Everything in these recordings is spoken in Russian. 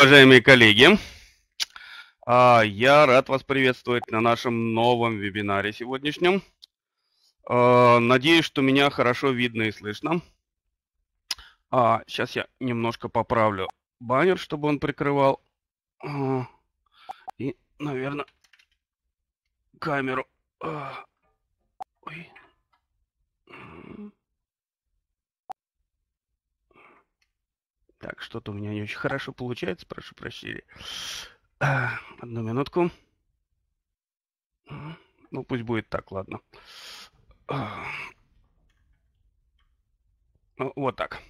Уважаемые коллеги, а, я рад вас приветствовать на нашем новом вебинаре сегодняшнем. А, надеюсь, что меня хорошо видно и слышно. Сейчас а, я немножко поправлю баннер, чтобы он прикрывал. И, наверное, камеру. Ой. Так, что-то у меня не очень хорошо получается, прошу прощения. Одну минутку. Ну, пусть будет так, ладно. Ну, вот так.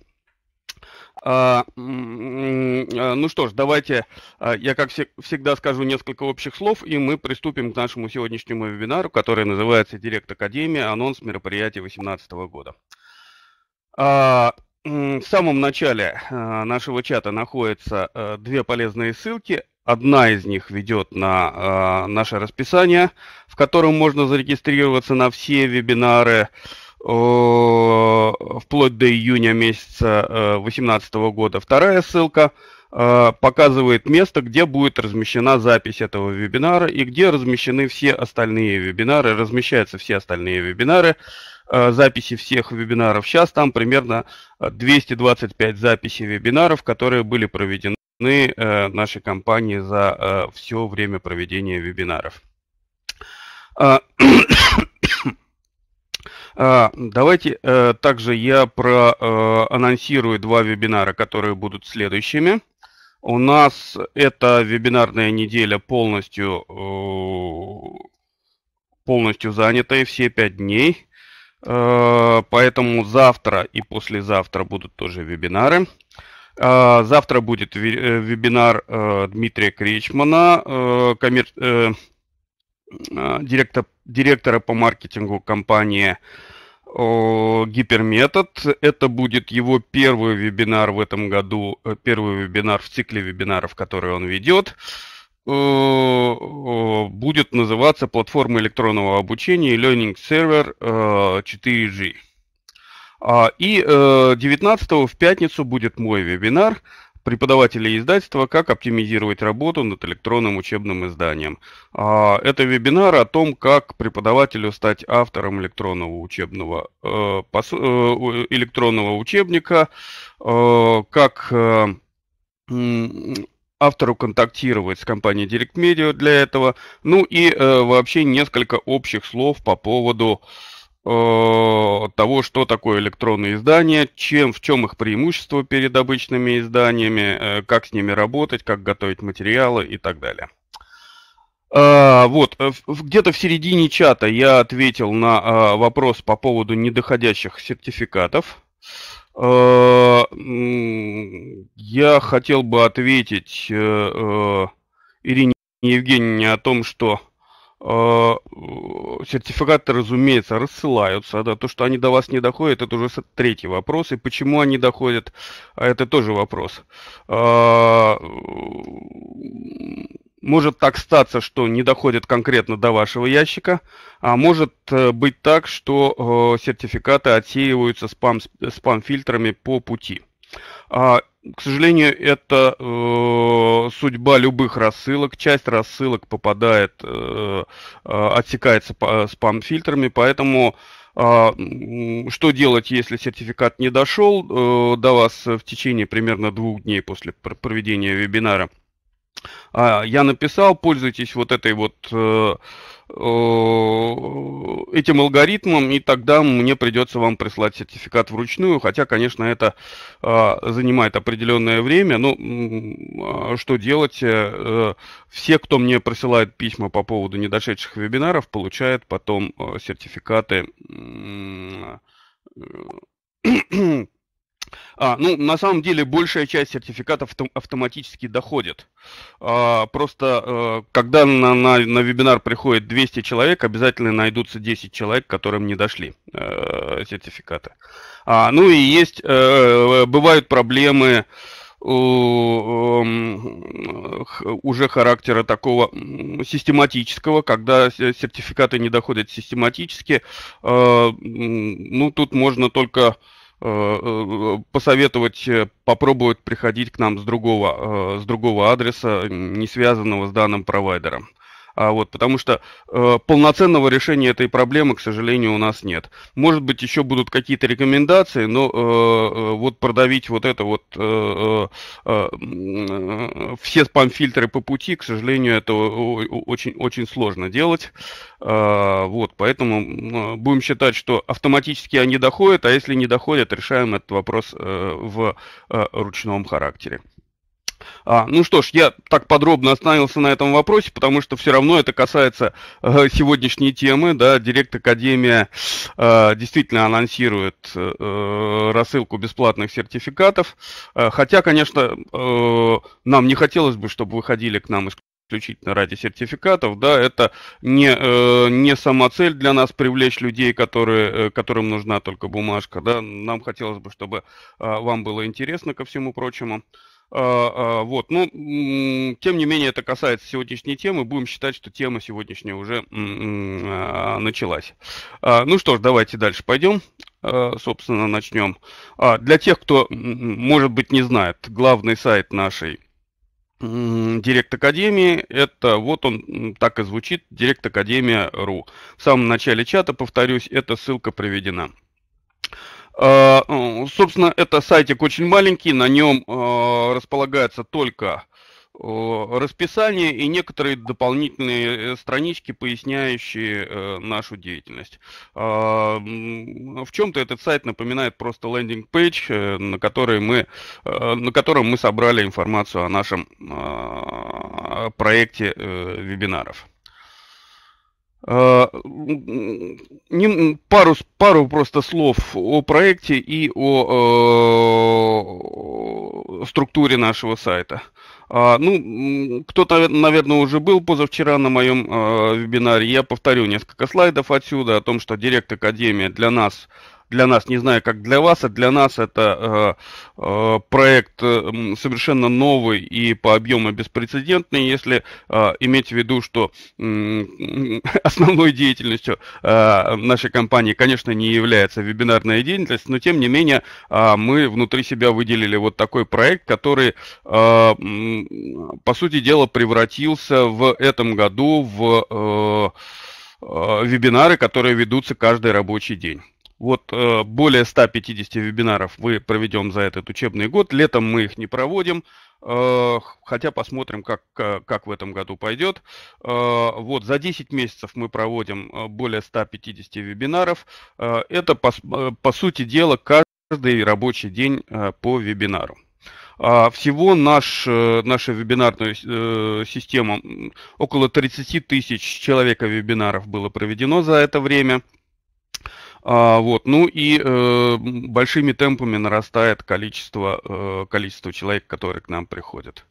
А, ну что ж, давайте а, я, как всегда, скажу несколько общих слов, и мы приступим к нашему сегодняшнему вебинару, который называется «Директ Академия. Анонс мероприятия 2018 года». А, в самом начале э, нашего чата находятся э, две полезные ссылки. Одна из них ведет на э, наше расписание, в котором можно зарегистрироваться на все вебинары вплоть до июня месяца 2018 года. Вторая ссылка показывает место, где будет размещена запись этого вебинара и где размещены все остальные вебинары, размещаются все остальные вебинары Э, записи всех вебинаров. Сейчас там примерно 225 э, записей вебинаров, которые были проведены э, нашей компанией за все время проведения вебинаров. А, а, давайте также я проанонсирую два вебинара, которые будут следующими. У нас эта вебинарная неделя полностью, полностью занята и все пять дней. Э, поэтому завтра и послезавтра будут тоже вебинары. Э, завтра будет э, вебинар Дмитрия Кричмана, коммер... директор... директора по маркетингу компании Гиперметод. Это будет его первый вебинар в этом году, первый вебинар в цикле вебинаров, который он ведет. Э, э, будет называться платформа электронного обучения Learning Server 4G. Э, а, и 19 в пятницу будет мой вебинар преподавателя издательства «Как оптимизировать работу над электронным учебным изданием». А, это вебинар о том, как преподавателю стать автором электронного, учебного, электронного учебника, как автору контактировать с компанией Direct Media для этого. Ну и э, вообще несколько общих слов по поводу э, того, что такое электронные издания, чем, в чем их преимущество перед обычными изданиями, э, как с ними работать, как готовить материалы и так далее. А, вот, э, где-то в середине чата я ответил на а, вопрос по поводу недоходящих сертификатов. Э, я хотел бы ответить э, э, Ирине Евгеньевне о том, что сертификаты, разумеется, рассылаются, да, то, что они до вас не доходят, это уже третий вопрос, и почему они доходят, а это тоже вопрос. Может так статься, что не доходит конкретно до вашего ящика, а может э, быть так, что э, сертификаты отсеиваются спам, спам по пути. А, к сожалению, это э, судьба любых рассылок. Часть рассылок попадает, э, э отсекается по, спам-фильтрами, поэтому э, что делать, если сертификат не дошел э, до вас в течение примерно двух дней после проведения вебинара? А, я написал, пользуйтесь вот этой вот э, э, этим алгоритмом, и тогда мне придется вам прислать сертификат вручную, хотя, конечно, это а, занимает определенное время, но ну, а что делать, э, все, кто мне присылает письма по поводу недошедших вебинаров, получают потом сертификаты а, ну, на самом деле, большая часть сертификатов автоматически доходит. А, просто а, когда на, на, на вебинар приходит 200 человек, обязательно найдутся 10 человек, которым не дошли а, сертификаты. А, ну и есть, а, бывают проблемы эм, уже характера такого систематического, когда сертификаты не доходят систематически, ну тут можно только Э, э, посоветовать э, попробовать приходить к нам с другого, с другого адреса, не связанного с данным провайдером. А вот, потому что э, полноценного решения этой проблемы, к сожалению, у нас нет. Может быть, еще будут какие-то рекомендации, но э, э вот продавить вот это вот э, э, э, все спам-фильтры по пути, к сожалению, это очень, очень сложно делать. Э, вот, поэтому будем считать, что автоматически они доходят, а если не доходят, решаем этот вопрос э, в э, ручном характере. А, ну что ж, я так подробно остановился на этом вопросе, потому что все равно это касается э, сегодняшней темы. Да, Директ Академия э, действительно анонсирует э, рассылку бесплатных сертификатов. Э, хотя, конечно, э, нам не хотелось бы, чтобы выходили к нам из исключительно ради сертификатов, да, это не, э, не сама цель для нас привлечь людей, которые, э, которым нужна только бумажка, да, нам хотелось бы, чтобы э, вам было интересно ко всему прочему. А, а, вот, но ну, тем не менее это касается сегодняшней темы. Будем считать, что тема сегодняшняя уже а, началась. Ну что ж, давайте дальше пойдем. Собственно, начнем. Для тех, кто, может быть, не знает, главный сайт нашей Директ Академии, это вот он так и звучит, Директ Академия.ру. В самом начале чата, повторюсь, эта ссылка приведена. А, ну, собственно, это сайтик очень маленький, на нем а, располагается только а, расписание и некоторые дополнительные э, странички, поясняющие э, нашу деятельность. В чем-то этот сайт напоминает просто лендинг-пейдж, э, на, который мы, на котором мы собрали информацию о нашем проекте вебинаров. Не, а, пару, пару просто слов о проекте и о, э, о структуре нашего сайта. А, ну, кто-то, наверное, уже был позавчера на моем э, вебинаре. Я повторю несколько слайдов отсюда о том, что Директ Академия для нас для нас, не знаю, как для вас, а для нас это э, э, проект э, совершенно новый и по объему беспрецедентный, если иметь в виду, что основной деятельностью нашей компании, конечно, не является вебинарная деятельность, но тем не менее мы внутри себя выделили вот такой проект, который, по сути дела, превратился в этом году в вебинары, которые ведутся каждый рабочий день. Вот э, более 150 вебинаров мы проведем за этот учебный год. Летом мы их не проводим, э, хотя посмотрим, как, как в этом году пойдет. Э, вот за 10 месяцев мы проводим более 150 вебинаров. это, по, по сути дела, каждый рабочий день по вебинару. А всего наш, наша вебинарная система, около 30 тысяч человека вебинаров было проведено за это время. А, вот, ну и э, большими темпами нарастает количество, э, количество человек, которые к нам приходят.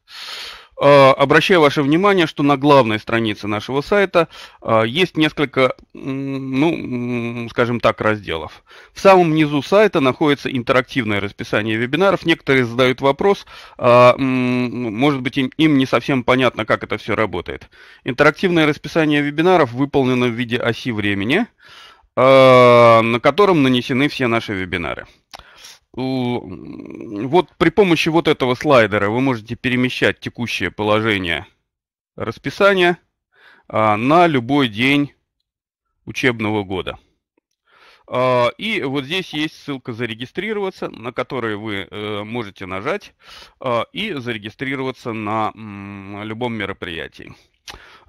Э, обращаю ваше внимание, что на главной странице нашего сайта э, есть несколько, ну, скажем так, разделов. В самом низу сайта находится интерактивное расписание вебинаров. Некоторые задают вопрос, э, может быть, им, им не совсем понятно, как это все работает. Интерактивное расписание вебинаров выполнено в виде оси времени – Э, на котором нанесены все наши вебинары. Вот при помощи вот этого слайдера вы можете перемещать текущее положение расписания а, на любой день учебного года. А, и вот здесь есть ссылка «Зарегистрироваться», на которую вы э, можете нажать а, и зарегистрироваться на любом мероприятии.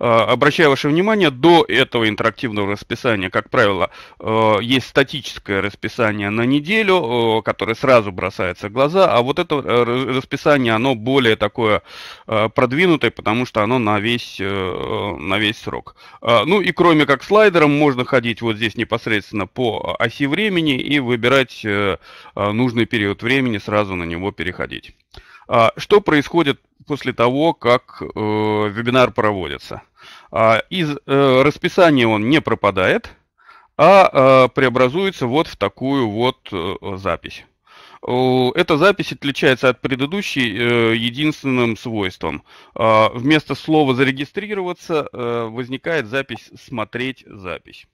Э, обращаю ваше внимание, до этого интерактивного расписания, как правило, э, есть статическое расписание на неделю, э, которое сразу бросается в глаза, а вот это расписание, оно более такое продвинутое, потому что оно на весь, на весь срок. Ну и кроме как слайдером, можно ходить вот здесь непосредственно по оси времени и выбирать нужный период времени, сразу на него переходить. А что происходит после того, как э, вебинар проводится. А из э, расписания он не пропадает, а э, преобразуется вот в такую вот э, запись. Эта запись отличается от предыдущей э, единственным свойством. А, вместо слова «зарегистрироваться» э, возникает запись «смотреть запись».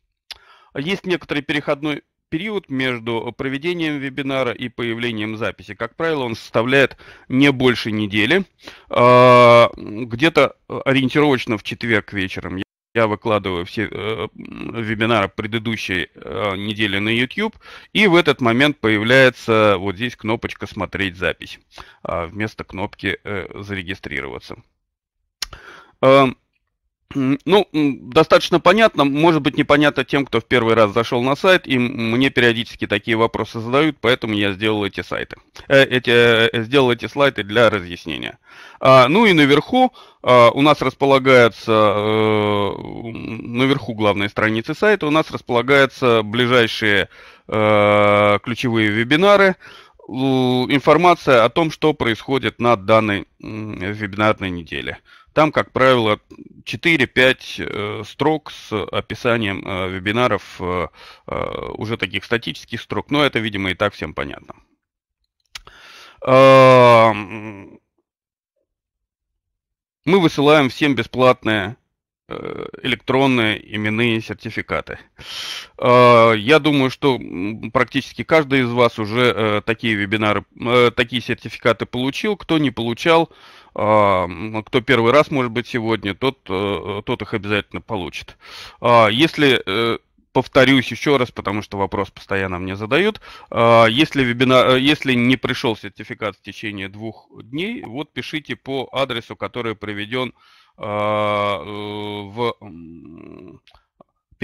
А есть некоторый переходной период между проведением вебинара и появлением записи. Как правило, он составляет не больше недели, а, где-то ориентировочно в четверг вечером. Я выкладываю все э, вебинары предыдущей э, недели на YouTube, и в этот момент появляется вот здесь кнопочка «Смотреть запись» э, вместо кнопки э, «Зарегистрироваться». Э, ну, достаточно понятно, может быть непонятно тем, кто в первый раз зашел на сайт, и мне периодически такие вопросы задают, поэтому я сделал эти сайты, э, эти, э, сделал эти слайды для разъяснения. А, ну и наверху а, у нас располагается, э, наверху главной страницы сайта у нас располагаются ближайшие э, ключевые вебинары, информация о том, что происходит на данной вебинарной неделе. Там, как правило, 4-5 э, строк с описанием э, вебинаров, э, уже таких статических строк, но это, видимо, и так всем понятно. Эм, мы высылаем всем бесплатные электронные именные сертификаты. Я думаю, что практически каждый из вас уже такие вебинары, такие сертификаты получил. Кто не получал, а, кто первый раз, может быть, сегодня, тот, э, тот их обязательно получит. А, если э, повторюсь еще раз, потому что вопрос постоянно мне задают. А, если, вебинар, э, если не пришел сертификат в течение двух дней, вот пишите по адресу, который приведен в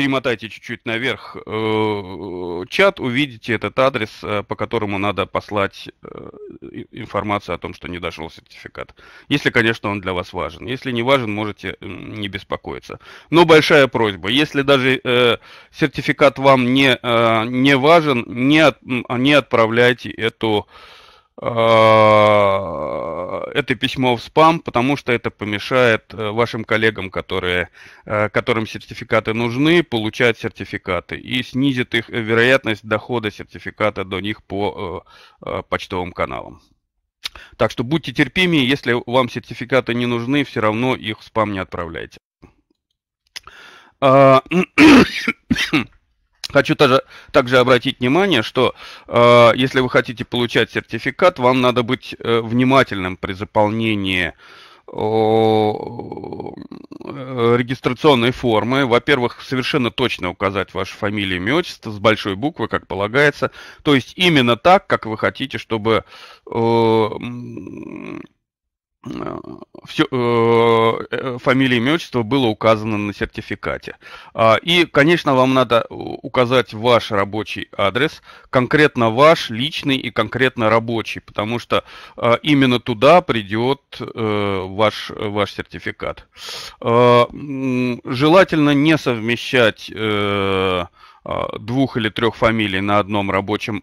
перемотайте чуть-чуть наверх э, чат, увидите этот адрес, э, по которому надо послать э, информацию о том, что не дошел сертификат. Если, конечно, он для вас важен. Если не важен, можете не беспокоиться. Но большая просьба, если даже э, сертификат вам не, э, не важен, не, от, не отправляйте эту... Э, это письмо в спам, потому что это помешает э, вашим коллегам, которые, э, которым сертификаты нужны, получать сертификаты и снизит их вероятность дохода сертификата до них по почтовым каналам. Так что будьте терпимее, если вам сертификаты не нужны, все равно их в спам не отправляйте. А, Хочу также, также обратить внимание, что э, если вы хотите получать сертификат, вам надо быть э, внимательным при заполнении э, регистрационной формы. Во-первых, совершенно точно указать вашу фамилию, имя, отчество с большой буквы, как полагается. То есть именно так, как вы хотите, чтобы э, Э, все, э, э, фамилия, имя, отчество было указано на сертификате. А, и, конечно, вам надо указать ваш рабочий адрес, конкретно ваш личный и конкретно рабочий, потому что а, именно туда придет ваш, ваш сертификат. А, желательно не совмещать двух или трех фамилий на одном рабочем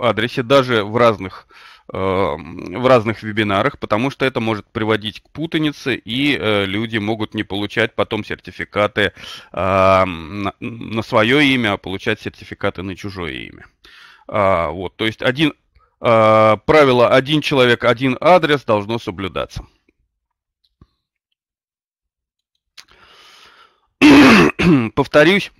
адресе, даже в разных Эм, в разных вебинарах, потому что это может приводить к путанице, и э, люди могут не получать потом сертификаты эм, на свое имя, а получать сертификаты на чужое имя. А, вот, то есть один, э, правило «один человек, один адрес» должно соблюдаться. Повторюсь,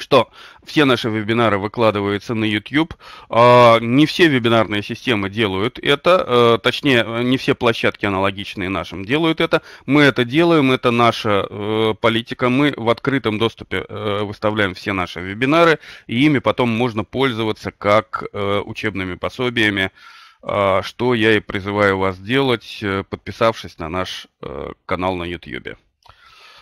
что все наши вебинары выкладываются на YouTube. А, не все вебинарные системы делают это, э, точнее, не все площадки аналогичные нашим делают это. Мы это делаем, это наша э, политика. Мы в открытом доступе э, выставляем все наши вебинары, и ими потом можно пользоваться как учебными пособиями, а, что я и призываю вас делать, подписавшись на наш канал на YouTube.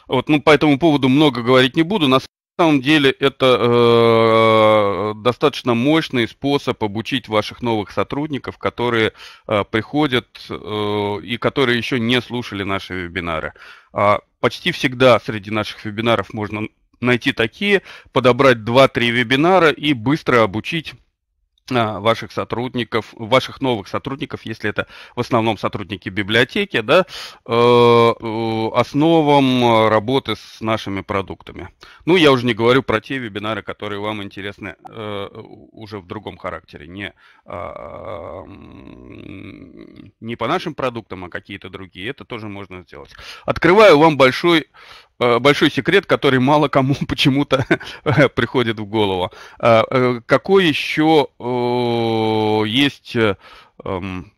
Вот, ну, по этому поводу много говорить не буду. На самом деле это э, достаточно мощный способ обучить ваших новых сотрудников, которые э, приходят э, и которые еще не слушали наши вебинары. А, почти всегда среди наших вебинаров можно найти такие, подобрать 2-3 вебинара и быстро обучить а, ваших сотрудников, ваших новых сотрудников, если это в основном сотрудники библиотеки, да, э, э, основам работы с нашими продуктами. Ну, я уже не говорю про те вебинары, которые вам интересны э, уже в другом характере, не, а, не по нашим продуктам, а какие-то другие. Это тоже можно сделать. Открываю вам большой Э, большой секрет, который мало кому почему-то э, приходит в голову. Э, какой еще есть эм,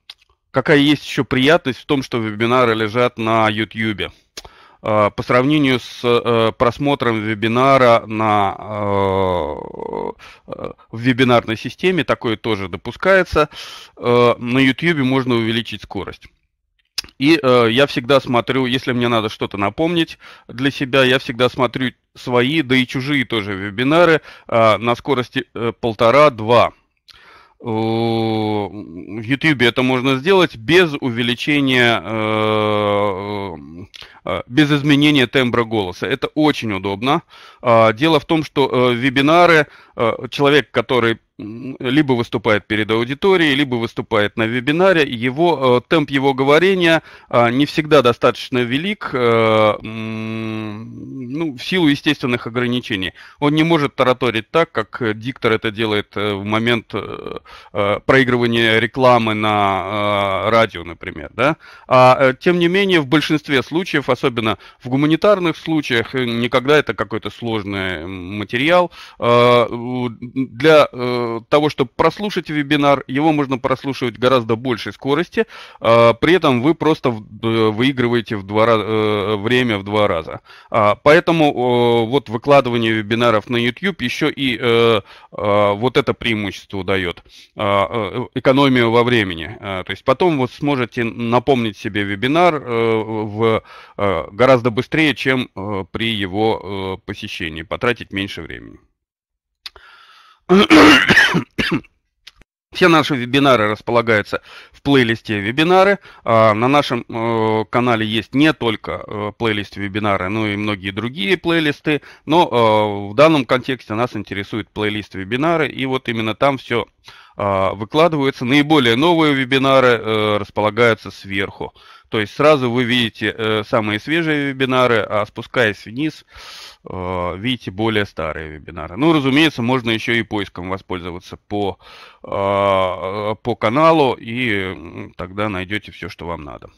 какая есть еще приятность в том, что вебинары лежат на YouTube? По сравнению с просмотром вебинара на, в вебинарной системе, такое тоже допускается, на YouTube можно увеличить скорость. И э, я всегда смотрю, если мне надо что-то напомнить для себя, я всегда смотрю свои, да и чужие тоже вебинары э, на скорости э, полтора-два. Э, в YouTube это можно сделать без увеличения, э, э, без изменения тембра голоса. Это очень удобно. А, дело в том, что вебинары, человек, который либо выступает перед аудиторией, либо выступает на вебинаре. Его, э, темп его говорения э, не всегда достаточно велик э, ну, в силу естественных ограничений. Он не может тараторить так, как диктор это делает в момент проигрывания рекламы на радио, например. Да? А, тем не менее, в большинстве случаев, особенно в гуманитарных случаях, никогда это какой-то сложный материал, для того, чтобы прослушать вебинар, его можно прослушивать гораздо большей скорости, а, при этом вы просто э, выигрываете в два, раза, э, время в два раза. А, поэтому вот выкладывание вебинаров на YouTube еще и э, а, вот это преимущество дает, экономию во времени. То есть потом вы сможете напомнить себе вебинар в гораздо быстрее, чем при его посещении, потратить меньше времени. Все наши вебинары располагаются в плейлисте вебинары. А, на нашем э, канале есть не только э, плейлист вебинары, но и многие другие плейлисты. Но э, в данном контексте нас интересует плейлист вебинары. И вот именно там все а, выкладываются. Наиболее новые вебинары э, располагаются сверху. То есть сразу вы видите э, самые свежие вебинары, а спускаясь вниз, э, видите более старые вебинары. Ну, разумеется, можно еще и поиском воспользоваться по, а, по каналу, и тогда найдете все, что вам надо.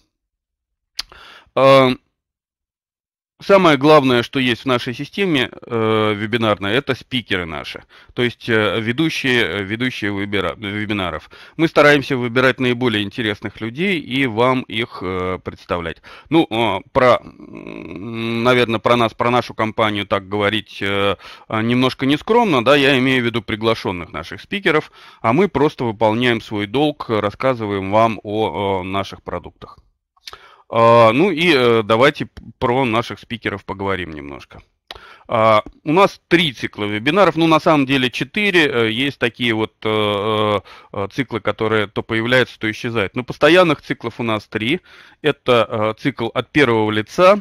Самое главное, что есть в нашей системе э, вебинарной, это спикеры наши, то есть э, ведущие, э, ведущие вебера, вебинаров. Мы стараемся выбирать наиболее интересных людей и вам их э, представлять. Ну, э, про, наверное, про нас, про нашу компанию так говорить э, немножко нескромно, да, я имею в виду приглашенных наших спикеров, а мы просто выполняем свой долг, рассказываем вам о, о наших продуктах. А, ну и э, давайте про наших спикеров поговорим немножко. Uh, у нас три цикла вебинаров, ну на самом деле четыре, uh, есть такие вот uh, циклы, которые то появляются, то исчезают. Но постоянных циклов у нас три. Это цикл от первого лица,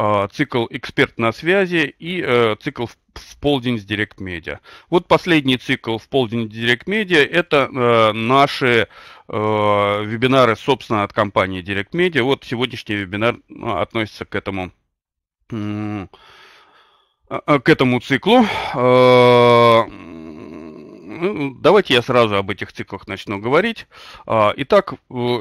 Э, цикл «Эксперт на связи» и э, цикл в полдень с Direct Media. Вот последний цикл в полдень с Direct Media – это э, наши вебинары, собственно, от компании Direct Media. Вот сегодняшний вебинар ну, относится к этому а, к этому циклу. Ну, давайте я сразу об этих циклах начну говорить. А, итак,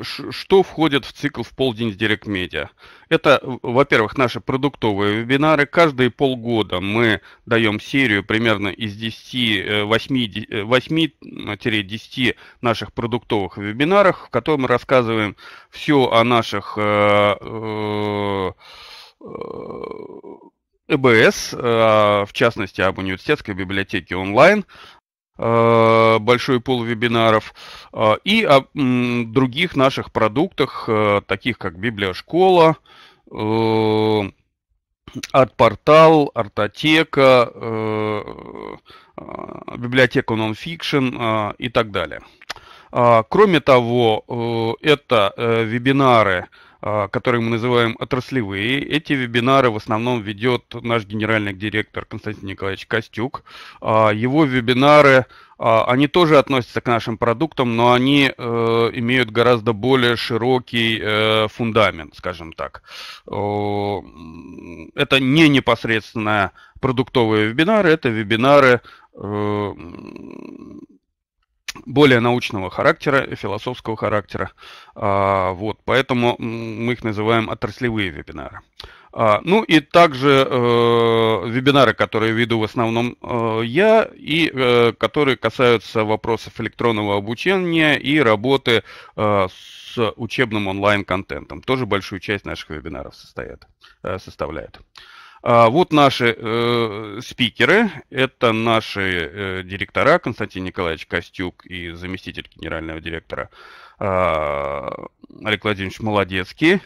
что входит в цикл в полдень с Direct Media? Это, во-первых, наши продуктовые вебинары. Каждые полгода мы даем серию примерно из 8-10 э, э, ну, наших продуктовых вебинарах, в которых мы рассказываем все о наших э, ЭБС, в частности, об университетской библиотеке онлайн, Э, большой пул вебинаров э, и о других наших продуктах, э, таких как Библиошкола, от портал, артотека, библиотека нонфикшн и так далее. А, кроме того, это вебинары – а, которые мы называем отраслевые. Эти вебинары в основном ведет наш генеральный директор Константин Николаевич Костюк. А, его вебинары, а, они тоже относятся к нашим продуктам, но они э, имеют гораздо более широкий э, фундамент, скажем так. Это не непосредственно продуктовые вебинары, это вебинары э, более научного характера, философского характера. А, вот, поэтому мы их называем отраслевые вебинары. А, ну и также э, вебинары, которые веду в основном э, я, и э, которые касаются вопросов электронного обучения и работы с учебным онлайн-контентом. Тоже большую часть наших вебинаров состоят, составляет. составляет. А, вот наши э, спикеры. Это наши э, директора Константин Николаевич Костюк и заместитель генерального директора э, Олег Владимирович Молодецкий.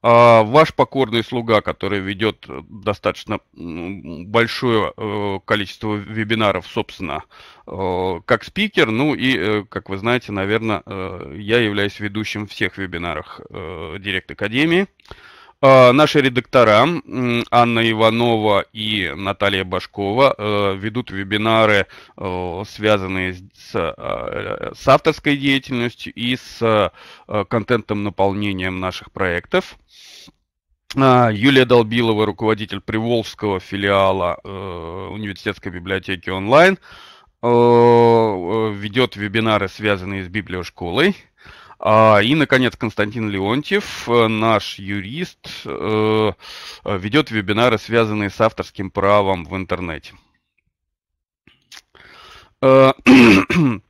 А ваш покорный слуга, который ведет достаточно большое э, количество вебинаров, собственно, э, как спикер, ну и, э, как вы знаете, наверное, я являюсь ведущим всех вебинарах Директ Академии. Э, наши редактора Анна Иванова и Наталья Башкова э, ведут вебинары, э, связанные с, с авторской деятельностью и с контентом наполнением наших проектов. Юлия Долбилова, руководитель Приволжского филиала университетской библиотеки онлайн, ведет вебинары, связанные с библиошколой. А, и, наконец, Константин Леонтьев, э, наш юрист, э, ведет вебинары, связанные с авторским правом в интернете. Э,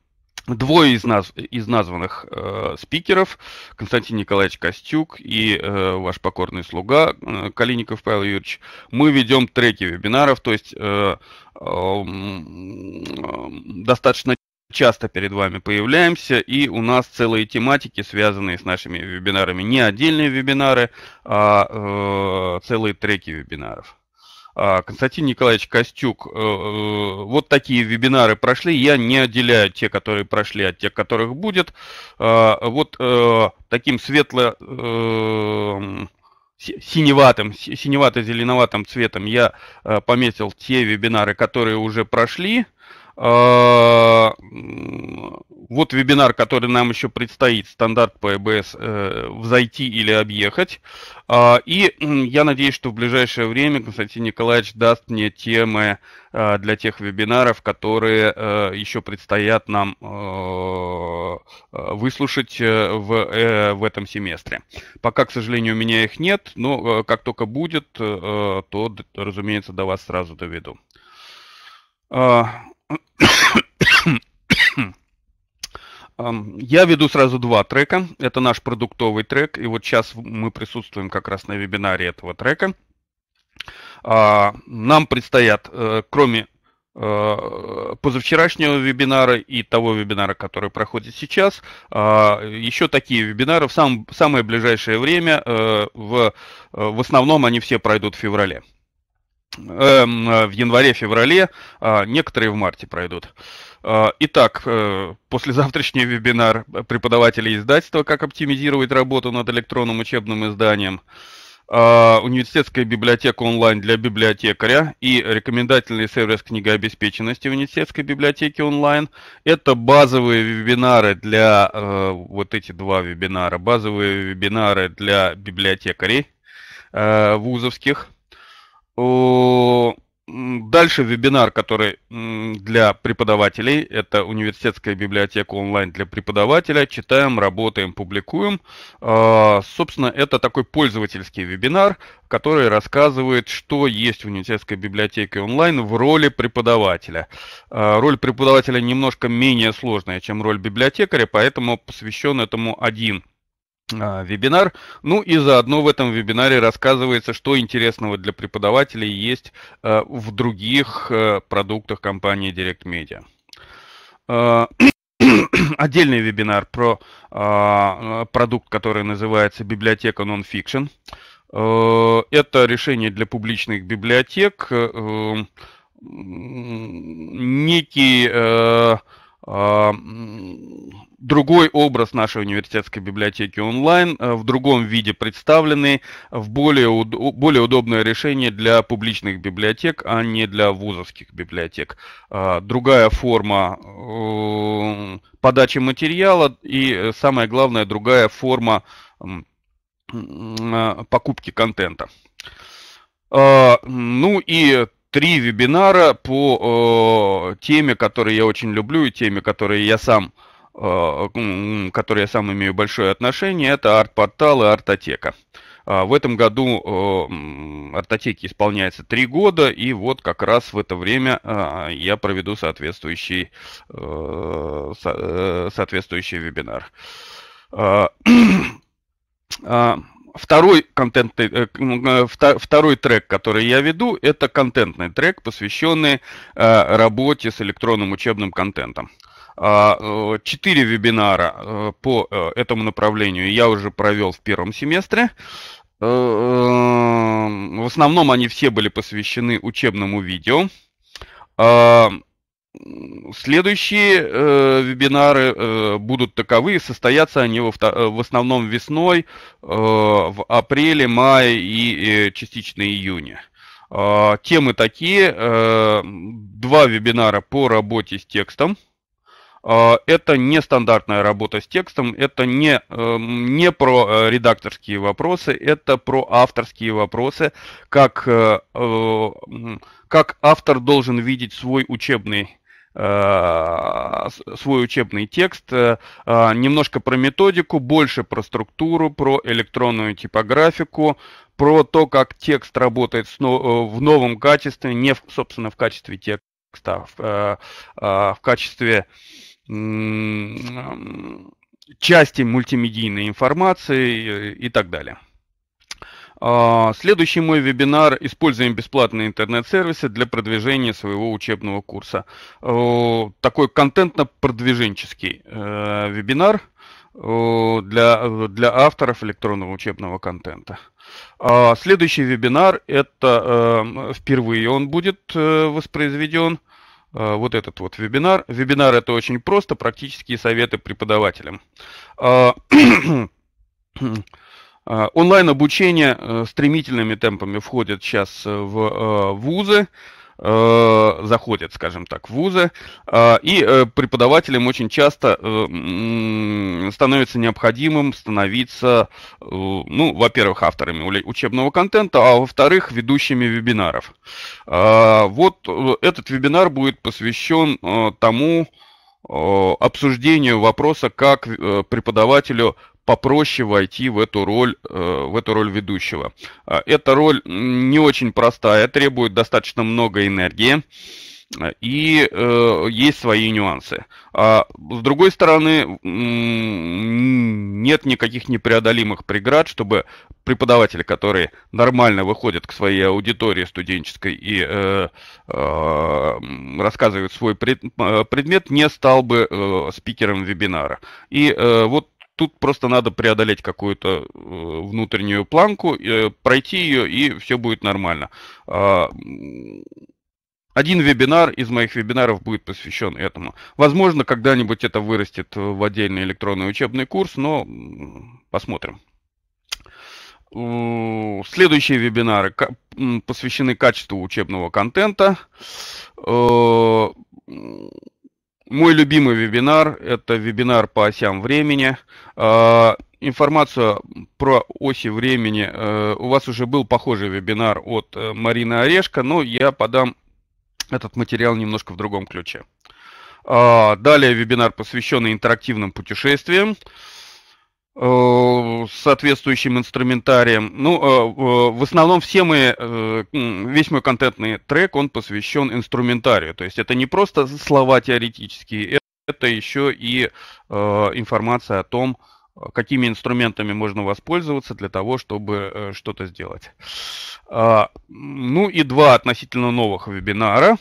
двое из, нас, из названных э, спикеров, Константин Николаевич Костюк и э, ваш покорный слуга э, Калиников Павел Юрьевич, мы ведем треки вебинаров, то есть э, э, э достаточно часто перед вами появляемся, и у нас целые тематики, связанные с нашими вебинарами. Не отдельные вебинары, а э, целые треки вебинаров. А, Константин Николаевич Костюк, э, э, вот такие вебинары прошли. Я не отделяю те, которые прошли, от тех, которых будет. А, вот э, таким светло синеватым, синевато-зеленоватым цветом я пометил те вебинары, которые уже прошли. А, вот вебинар, который нам еще предстоит, стандарт по ПБС, э, взойти или объехать. А, и я надеюсь, что в ближайшее время Константин Николаевич даст мне темы а, для тех вебинаров, которые э, еще предстоят нам э, выслушать в, в этом семестре. Пока, к сожалению, у меня их нет, но как только будет, то, разумеется, до вас сразу доведу. Я веду сразу два трека. Это наш продуктовый трек, и вот сейчас мы присутствуем как раз на вебинаре этого трека. А, нам предстоят, э, кроме э, позавчерашнего вебинара и того вебинара, который проходит сейчас. А, еще такие вебинары в сам, самое ближайшее время, э, в, в основном они все пройдут в феврале. Эм, в январе-феврале, а, некоторые в марте пройдут. А, итак, э, послезавтрашний вебинар преподавателей издательства «Как оптимизировать работу над электронным учебным изданием». А, университетская библиотека онлайн для библиотекаря и рекомендательный сервис книгообеспеченности университетской библиотеки онлайн. Это базовые вебинары для, э, вот эти два вебинара, базовые вебинары для библиотекарей э, вузовских. Дальше вебинар, который для преподавателей. Это университетская библиотека онлайн для преподавателя. Читаем, работаем, публикуем. А, собственно, это такой пользовательский вебинар, который рассказывает, что есть в университетской библиотеке онлайн в роли преподавателя. А, роль преподавателя немножко менее сложная, чем роль библиотекаря, поэтому посвящен этому один а, вебинар. Ну и заодно в этом вебинаре рассказывается, что интересного для преподавателей есть а, в других а, продуктах компании Direct Media. Отдельный вебинар про продукт, который называется «Библиотека Nonfiction». Это решение для публичных библиотек. Э, некий э, а, другой образ нашей университетской библиотеки онлайн, э, в другом виде представленный, в более, более удобное решение для публичных библиотек, а не для вузовских библиотек. А, другая форма э, подачи материала и, э, самое главное, другая форма покупки контента. А, ну и три вебинара по э, теме, которые я очень люблю, и теме, которые я сам, э, которые я сам имею большое отношение, это арт-портал и артотека. А в этом году э, артотеке исполняется три года, и вот как раз в это время а, я проведу соответствующий, э, э, соответствующий вебинар. А, второй, контент, э, э, второй трек, который я веду, это контентный трек, посвященный э, работе с электронным учебным контентом. А, четыре вебинара по этому направлению я уже провел в первом семестре. В основном они все были посвящены учебному видео. А, Следующие э, вебинары э, будут таковы, состоятся они во, э, в основном весной, э, в апреле, мае и э, частично июне. Э, темы такие, э, два вебинара по работе с текстом – а, это нестандартная работа с текстом, это не, эм, не про э, редакторские вопросы, это про авторские вопросы, как, э, э, как автор должен видеть свой учебный свой учебный текст, а, немножко про методику, больше про структуру, про электронную типографику, про то, как текст работает в новом качестве, не, собственно, в качестве текста, а в а, качестве части мультимедийной информации и так далее. А, следующий мой вебинар «Используем бесплатные интернет-сервисы для продвижения своего учебного курса». Такой контентно-продвиженческий э, вебинар для, для авторов электронного учебного контента. А, следующий вебинар, это э, впервые он будет э, воспроизведен – Э, вот этот вот вебинар. Вебинар это очень просто, практические советы преподавателям. А, а, онлайн-обучение э, стремительными темпами входит сейчас в э, вузы. Э, заходят, скажем так, в вузы, э, и э, преподавателям очень часто становится необходимым становиться, ну, во-первых, авторами учебного контента, а во-вторых, ведущими вебинаров. Вот этот вебинар будет посвящен тому обсуждению вопроса, как преподавателю попроще войти в эту роль, э, в эту роль ведущего. Э, эта роль не очень простая, требует достаточно много энергии э, и э, есть свои нюансы. А, с другой стороны, нет никаких непреодолимых преград, чтобы преподаватели, которые нормально выходят к своей аудитории студенческой и э, э, рассказывают свой пред, предмет, не стал бы э, спикером вебинара. И э, вот тут просто надо преодолеть какую-то э, внутреннюю планку, э, пройти ее, и все будет нормально. А, один вебинар из моих вебинаров будет посвящен этому. Возможно, когда-нибудь это вырастет в отдельный электронный учебный курс, но посмотрим. Следующие вебинары посвящены качеству учебного контента э, мой любимый вебинар – это вебинар по осям времени. А, информацию про оси времени. Э, у вас уже был похожий вебинар от э, Марины Орешко, но я подам этот материал немножко в другом ключе. А, далее вебинар, посвященный интерактивным путешествиям. Э, соответствующим инструментарием. Ну, э, в основном все мы, э, весь мой контентный трек, он посвящен инструментарию. То есть это не просто слова теоретические, это еще и информация о том, какими инструментами можно воспользоваться для того, чтобы что-то сделать. А, ну и два относительно новых вебинара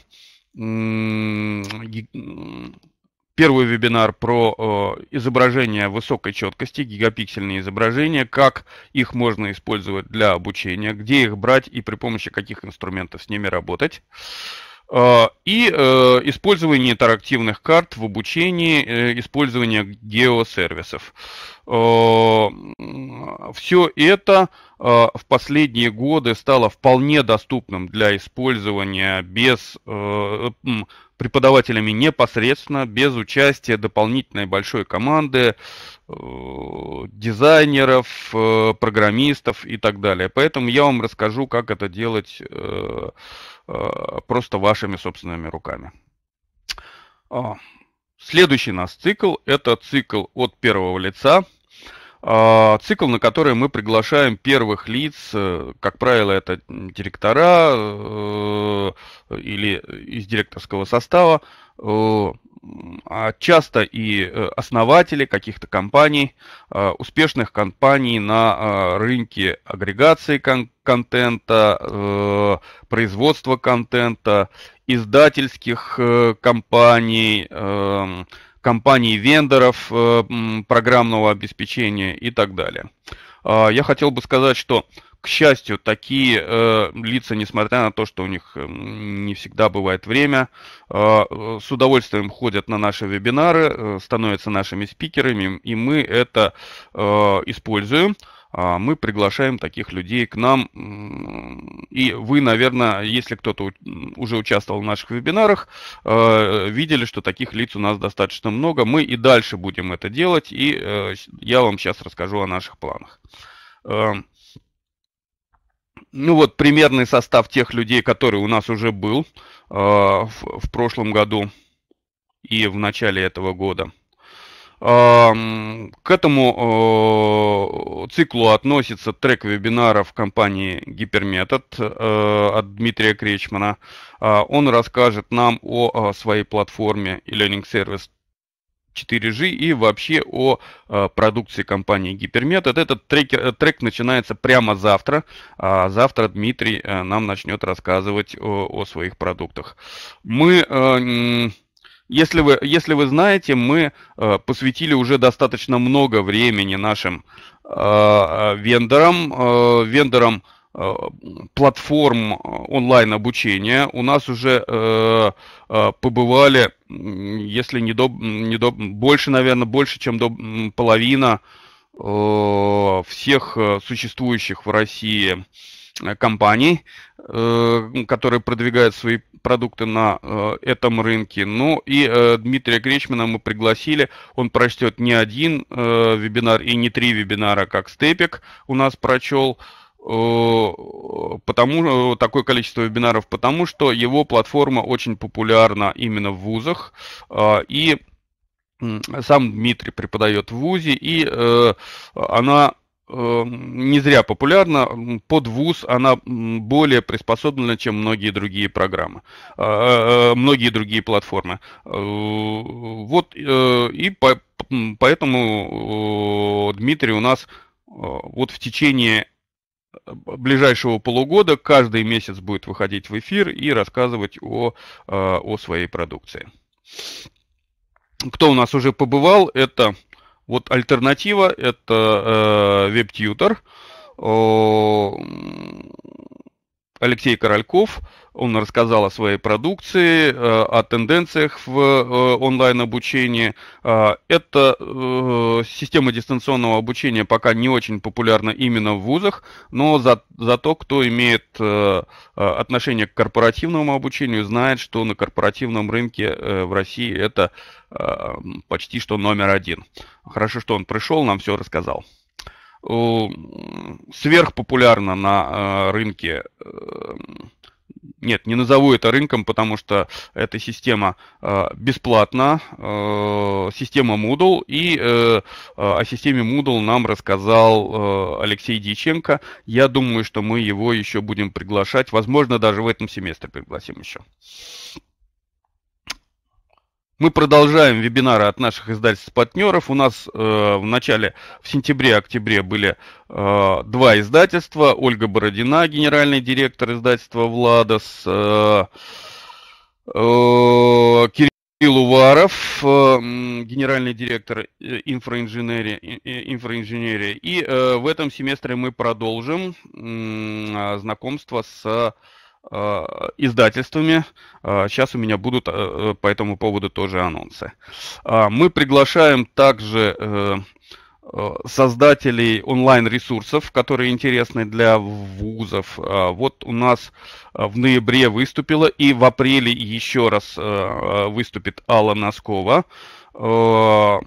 Первый вебинар про э, изображения высокой четкости, гигапиксельные изображения, как их можно использовать для обучения, где их брать и при помощи каких инструментов с ними работать. А, и э, использование интерактивных карт в обучении, э, использование геосервисов. А, Все это а, в последние годы стало вполне доступным для использования без э, преподавателями непосредственно, без участия дополнительной большой команды, Э, дизайнеров, э, программистов и так далее. Поэтому я вам расскажу, как это делать э, просто вашими собственными руками. А, следующий нас цикл – это цикл от первого лица. А, цикл, на который мы приглашаем первых лиц, как правило, это директора или из директорского состава, а часто и э, основатели каких-то компаний, э, успешных компаний на э, рынке агрегации кон контента, производства контента, издательских компаний, компаний-вендоров программного обеспечения и так далее. А, я хотел бы сказать, что к счастью, такие э, лица, несмотря на то, что у них э, не всегда бывает время, э, э, с удовольствием ходят на наши вебинары, э, становятся нашими спикерами, и мы это э, используем а, мы приглашаем таких людей к нам. И вы, наверное, если кто-то уже участвовал в наших вебинарах, э, видели, что таких лиц у нас достаточно много. Мы и дальше будем это делать, и я вам сейчас расскажу о наших планах. Эм, ну вот примерный состав тех людей, которые у нас уже был э, в, в прошлом году и в начале этого года. Э, к этому э, циклу относится трек вебинаров компании Гиперметод э, от Дмитрия Кречмана. Э, он расскажет нам о, о своей платформе e-learning сервис 4G и вообще о э, продукции компании Гиперметод. Этот трекер, э, трек начинается прямо завтра. А завтра Дмитрий э, нам начнет рассказывать о, о своих продуктах. Мы... если вы, если вы знаете, мы э, посвятили уже достаточно много времени нашим э, вендорам, э, вендорам э, Э, платформ э, онлайн-обучения. У нас уже э, побывали, если не до, не до, больше, наверное, больше, чем до половина всех существующих в России компаний, которые продвигают свои продукты на этом рынке. Ну и Дмитрия Кречмина мы пригласили. Он прочтет не один вебинар и не три вебинара, как Степик у нас прочел. Э, потому э, такое количество вебинаров, потому что его платформа очень популярна именно в вузах э, и сам Дмитрий преподает в ВУЗе, и она не зря популярна. Под ВУЗ она более приспособлена, чем многие другие программы, многие другие платформы. Вот, и поэтому Дмитрий у нас вот в течение ближайшего полугода каждый месяц будет выходить в эфир и рассказывать о, э, о своей продукции. Кто у нас уже побывал, это вот альтернатива, это э, WebTutor. Алексей Корольков. Он рассказал о своей продукции, э, о тенденциях в э, онлайн-обучении. Э, Эта система дистанционного обучения пока не очень популярна именно в вузах, но за, за то, кто имеет отношение к корпоративному обучению, знает, что на корпоративном рынке в России это почти что номер один. Хорошо, что он пришел, нам все рассказал. Э, сверхпопулярна на э, рынке э, нет, не назову это рынком, потому что эта система э, бесплатна, э, система Moodle, и э, о системе Moodle нам рассказал э, Алексей Дьяченко. Я думаю, что мы его еще будем приглашать, возможно, даже в этом семестре пригласим еще. Мы продолжаем вебинары от наших издательств-партнеров. У нас э, в начале, в сентябре-октябре были э, два издательства. Ольга Бородина, генеральный директор издательства «Владос», э, э, Кирилл Кирилл Уваров, э, генеральный директор э, инфраинженерии, э, инфраинженерии. И в этом семестре мы продолжим знакомство с Э, издательствами. Э, сейчас у меня будут э, по этому поводу тоже анонсы. А, мы приглашаем также создателей онлайн-ресурсов, которые интересны для вузов. А, вот у нас в ноябре выступила и в апреле еще раз выступит Алла Носкова. Был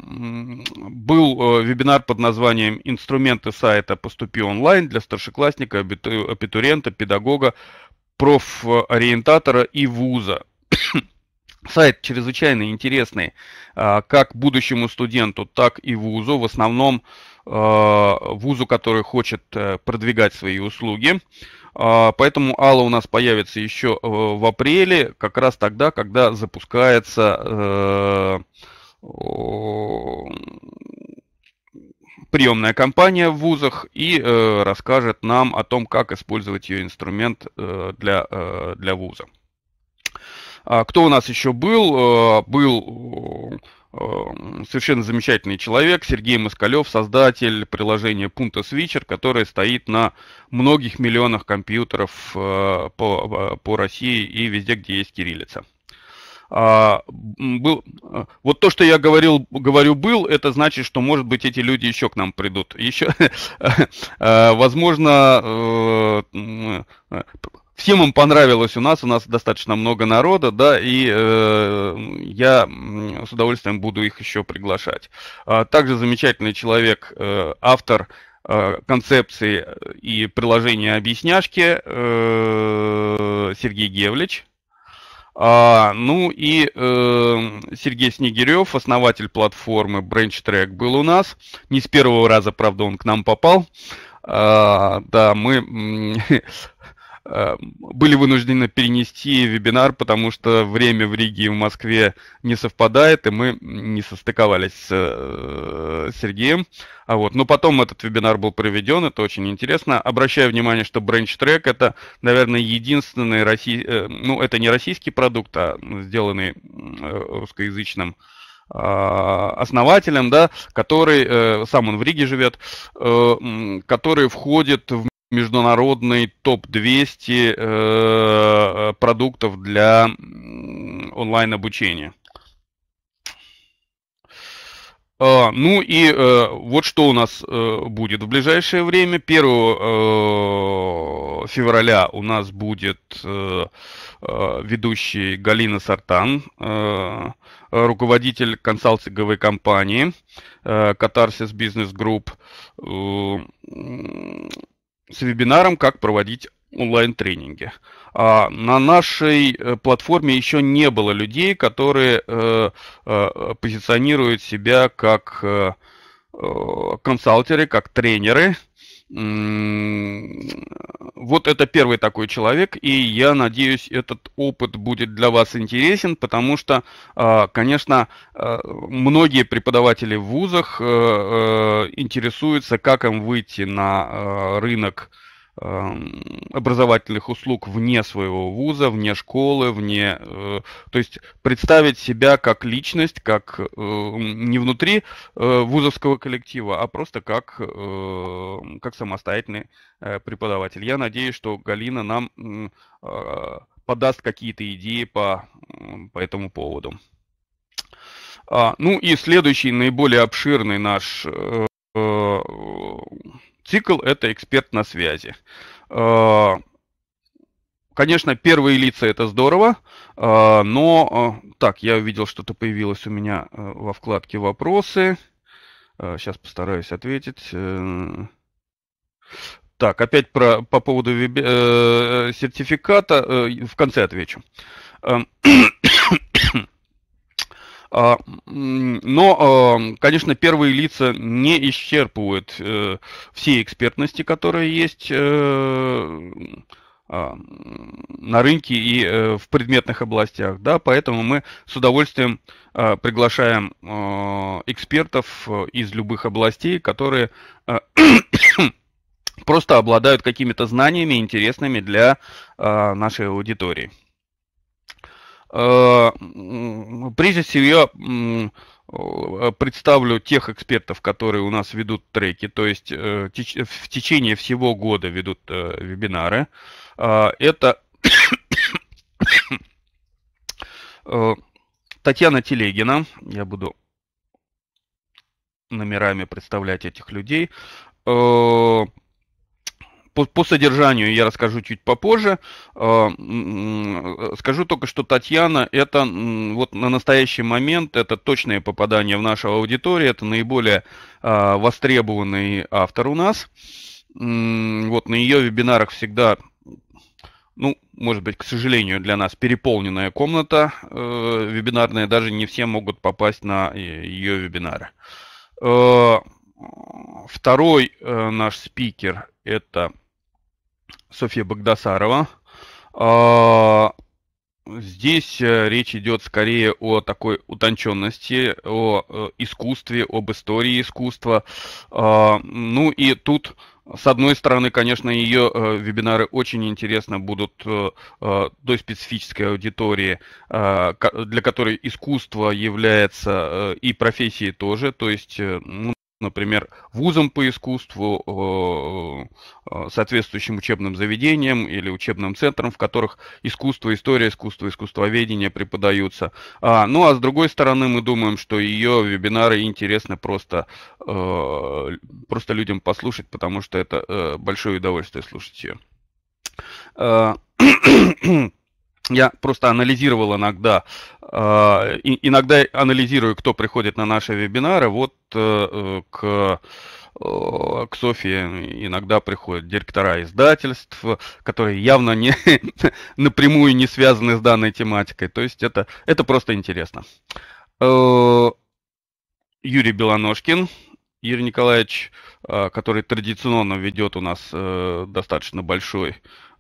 вебинар под названием «Инструменты сайта «Поступи онлайн» для старшеклассника, абитуриента, педагога, профориентатора и вуза. Сайт чрезвычайно интересный а, как будущему студенту, так и вузу. В основном а, вузу, который хочет э, продвигать свои услуги. А, поэтому Алла у нас появится еще э, в апреле, как раз тогда, когда запускается э, приемная компания в вузах и э, расскажет нам о том, как использовать ее инструмент э, для, э, для вуза. А кто у нас еще был? Э, был э, совершенно замечательный человек, Сергей Москалев, создатель приложения Punto Switcher, которое стоит на многих миллионах компьютеров э, по, по России и везде, где есть кириллица. А, был, а, вот то, что я говорил, говорю был, это значит, что, может быть, эти люди еще к нам придут. Еще, а, возможно, э, всем им понравилось у нас, у нас достаточно много народа, да, и э, я с удовольствием буду их еще приглашать. А, также замечательный человек, э, автор концепции и приложения объясняшки Сергей Гевлич. А, ну и э, Сергей Снегирев, основатель платформы BranchTrack, был у нас. Не с первого раза, правда, он к нам попал. А, да, мы Эм, были вынуждены перенести вебинар, потому что время в Риге и в Москве не совпадает, и мы не состыковались с э, Сергеем. А вот. Но потом этот вебинар был проведен, это очень интересно. Обращаю внимание, что Branch Track это, наверное, единственный россий... Э, ну, это не российский продукт, а сделанный э, русскоязычным а, основателем, да, который, сам он в Риге живет, который входит в международный топ-200 э, э, продуктов для онлайн-обучения. Э, ну и э, вот что у нас э, будет в ближайшее время. 1 э, февраля у нас будет э, э, ведущий Галина Сартан, э, руководитель консалтинговой компании э, Катарсис Бизнес Групп. Э, с вебинаром «Как проводить онлайн-тренинги». А на нашей э, платформе еще не было людей, которые э, э, позиционируют себя как э, консалтеры, как тренеры – вот это первый такой человек, и я надеюсь, этот опыт будет для вас интересен, потому что, а, конечно, а, многие преподаватели в вузах э, э, интересуются, как им выйти на э, рынок Эм, образовательных услуг вне своего вуза, вне школы, вне... Э, то есть представить себя как личность, как эм, не внутри э, вузовского коллектива, а просто как, э, как самостоятельный преподаватель. Я надеюсь, что Галина нам подаст какие-то идеи по, по этому поводу. А, ну и следующий, наиболее обширный наш Цикл – это эксперт на связи. А, конечно, первые лица это здорово, а, но а, так, я увидел, что-то появилось у меня во вкладке «Вопросы». Сейчас постараюсь ответить. Э, так, опять про, по поводу э, сертификата, э, в конце отвечу. А, но, а, конечно, первые лица не исчерпывают э, всей экспертности, которая есть э, а, на рынке и э, в предметных областях, да, поэтому мы с удовольствием приглашаем экспертов из любых областей, которые просто обладают какими-то знаниями интересными для нашей аудитории. Э, прежде всего, я представлю тех экспертов, которые у нас ведут треки, то есть э, в течение всего года ведут э, вебинары. Это Татьяна Телегина, я буду номерами представлять этих людей. По, по содержанию я расскажу чуть попозже. Скажу только, что Татьяна – это вот на настоящий момент, это точное попадание в нашу аудиторию, это наиболее э, востребованный автор у нас. Вот на ее вебинарах всегда ну, может быть, к сожалению, для нас переполненная комната э, вебинарная, даже не все могут попасть на э, ее вебинары. Э, второй э, наш спикер это Софья Багдасарова. А, Здесь э, речь идет скорее о такой утонченности, о э, искусстве, об истории искусства. А, ну и тут, с одной стороны, конечно, ее э, вебинары очень интересно будут той специфической аудитории, для которой искусство является и профессией тоже, то есть... Ну, например, вузом по искусству, э, э, соответствующим учебным заведениям или учебным центрам, в которых искусство, история искусства, искусствоведение преподаются. А, ну а с другой стороны, мы думаем, что ее вебинары интересны просто, э, просто людям послушать, потому что это большое удовольствие слушать ее. я просто анализировал иногда, а, иногда анализирую, кто приходит на наши вебинары. Вот э, э, к э, к Софии иногда приходят директора издательств, которые явно не, напрямую не связаны с данной тематикой. То есть это, это просто интересно. Юрий Белоножкин, Юрий Николаевич, э, который традиционно ведет у нас э, достаточно большой,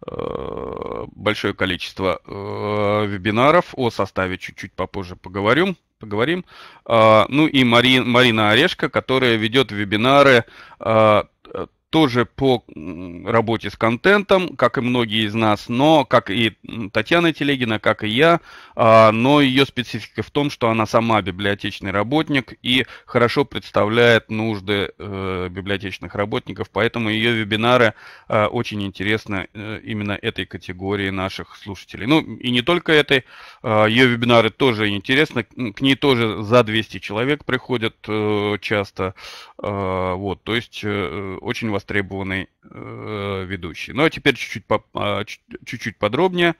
э, большое количество вебинаров, о составе чуть-чуть попозже поговорим. поговорим. А, ну и Мари, Марина Орешко, которая ведет вебинары тоже по работе с контентом, как и многие из нас, но как и Татьяна Телегина, как и я, а, но ее специфика в том, что она сама библиотечный работник и хорошо представляет нужды э, библиотечных работников, поэтому ее вебинары э, очень интересны э, именно этой категории наших слушателей. Ну и не только этой, а, ее вебинары тоже интересны, к ней тоже за 200 человек приходят часто, а, вот, то есть очень востребованный э, ведущий. Ну а теперь чуть-чуть, по, а, чуть-чуть подробнее.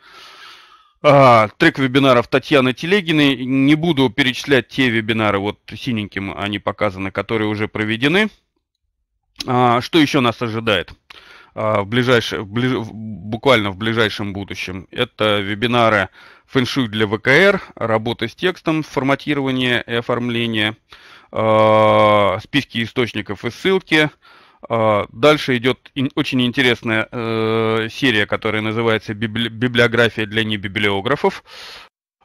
А, трек вебинаров Татьяны Телегиной. Не буду перечислять те вебинары, вот синеньким они показаны, которые уже проведены. А, что еще нас ожидает? А, в ближайш... ближ... буквально в ближайшем будущем. Это вебинары фэншуй для ВКР, работа с текстом, форматирование и оформление, э, списки источников и ссылки, а, дальше идет очень интересная э, серия, которая называется «Библиография для небиблиографов».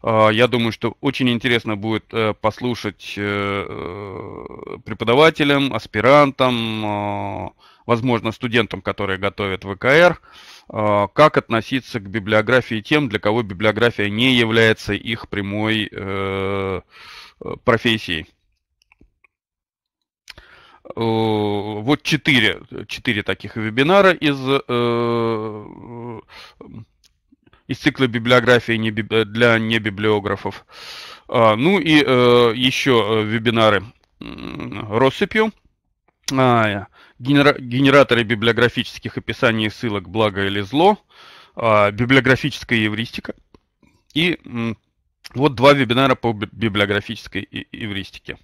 А, я думаю, что очень интересно будет э, послушать э, преподавателям, аспирантам, а, возможно, студентам, которые готовят ВКР, как относиться к библиографии тем, для кого библиография не является их прямой профессией вот четыре, четыре таких вебинара из, э, из цикла библиографии для небиблиографов. А, ну и э, еще э, вебинары россыпью. А, генераторы библиографических описаний ссылок «Благо или зло», а, библиографическая евристика и вот два вебинара по библиографической евристике.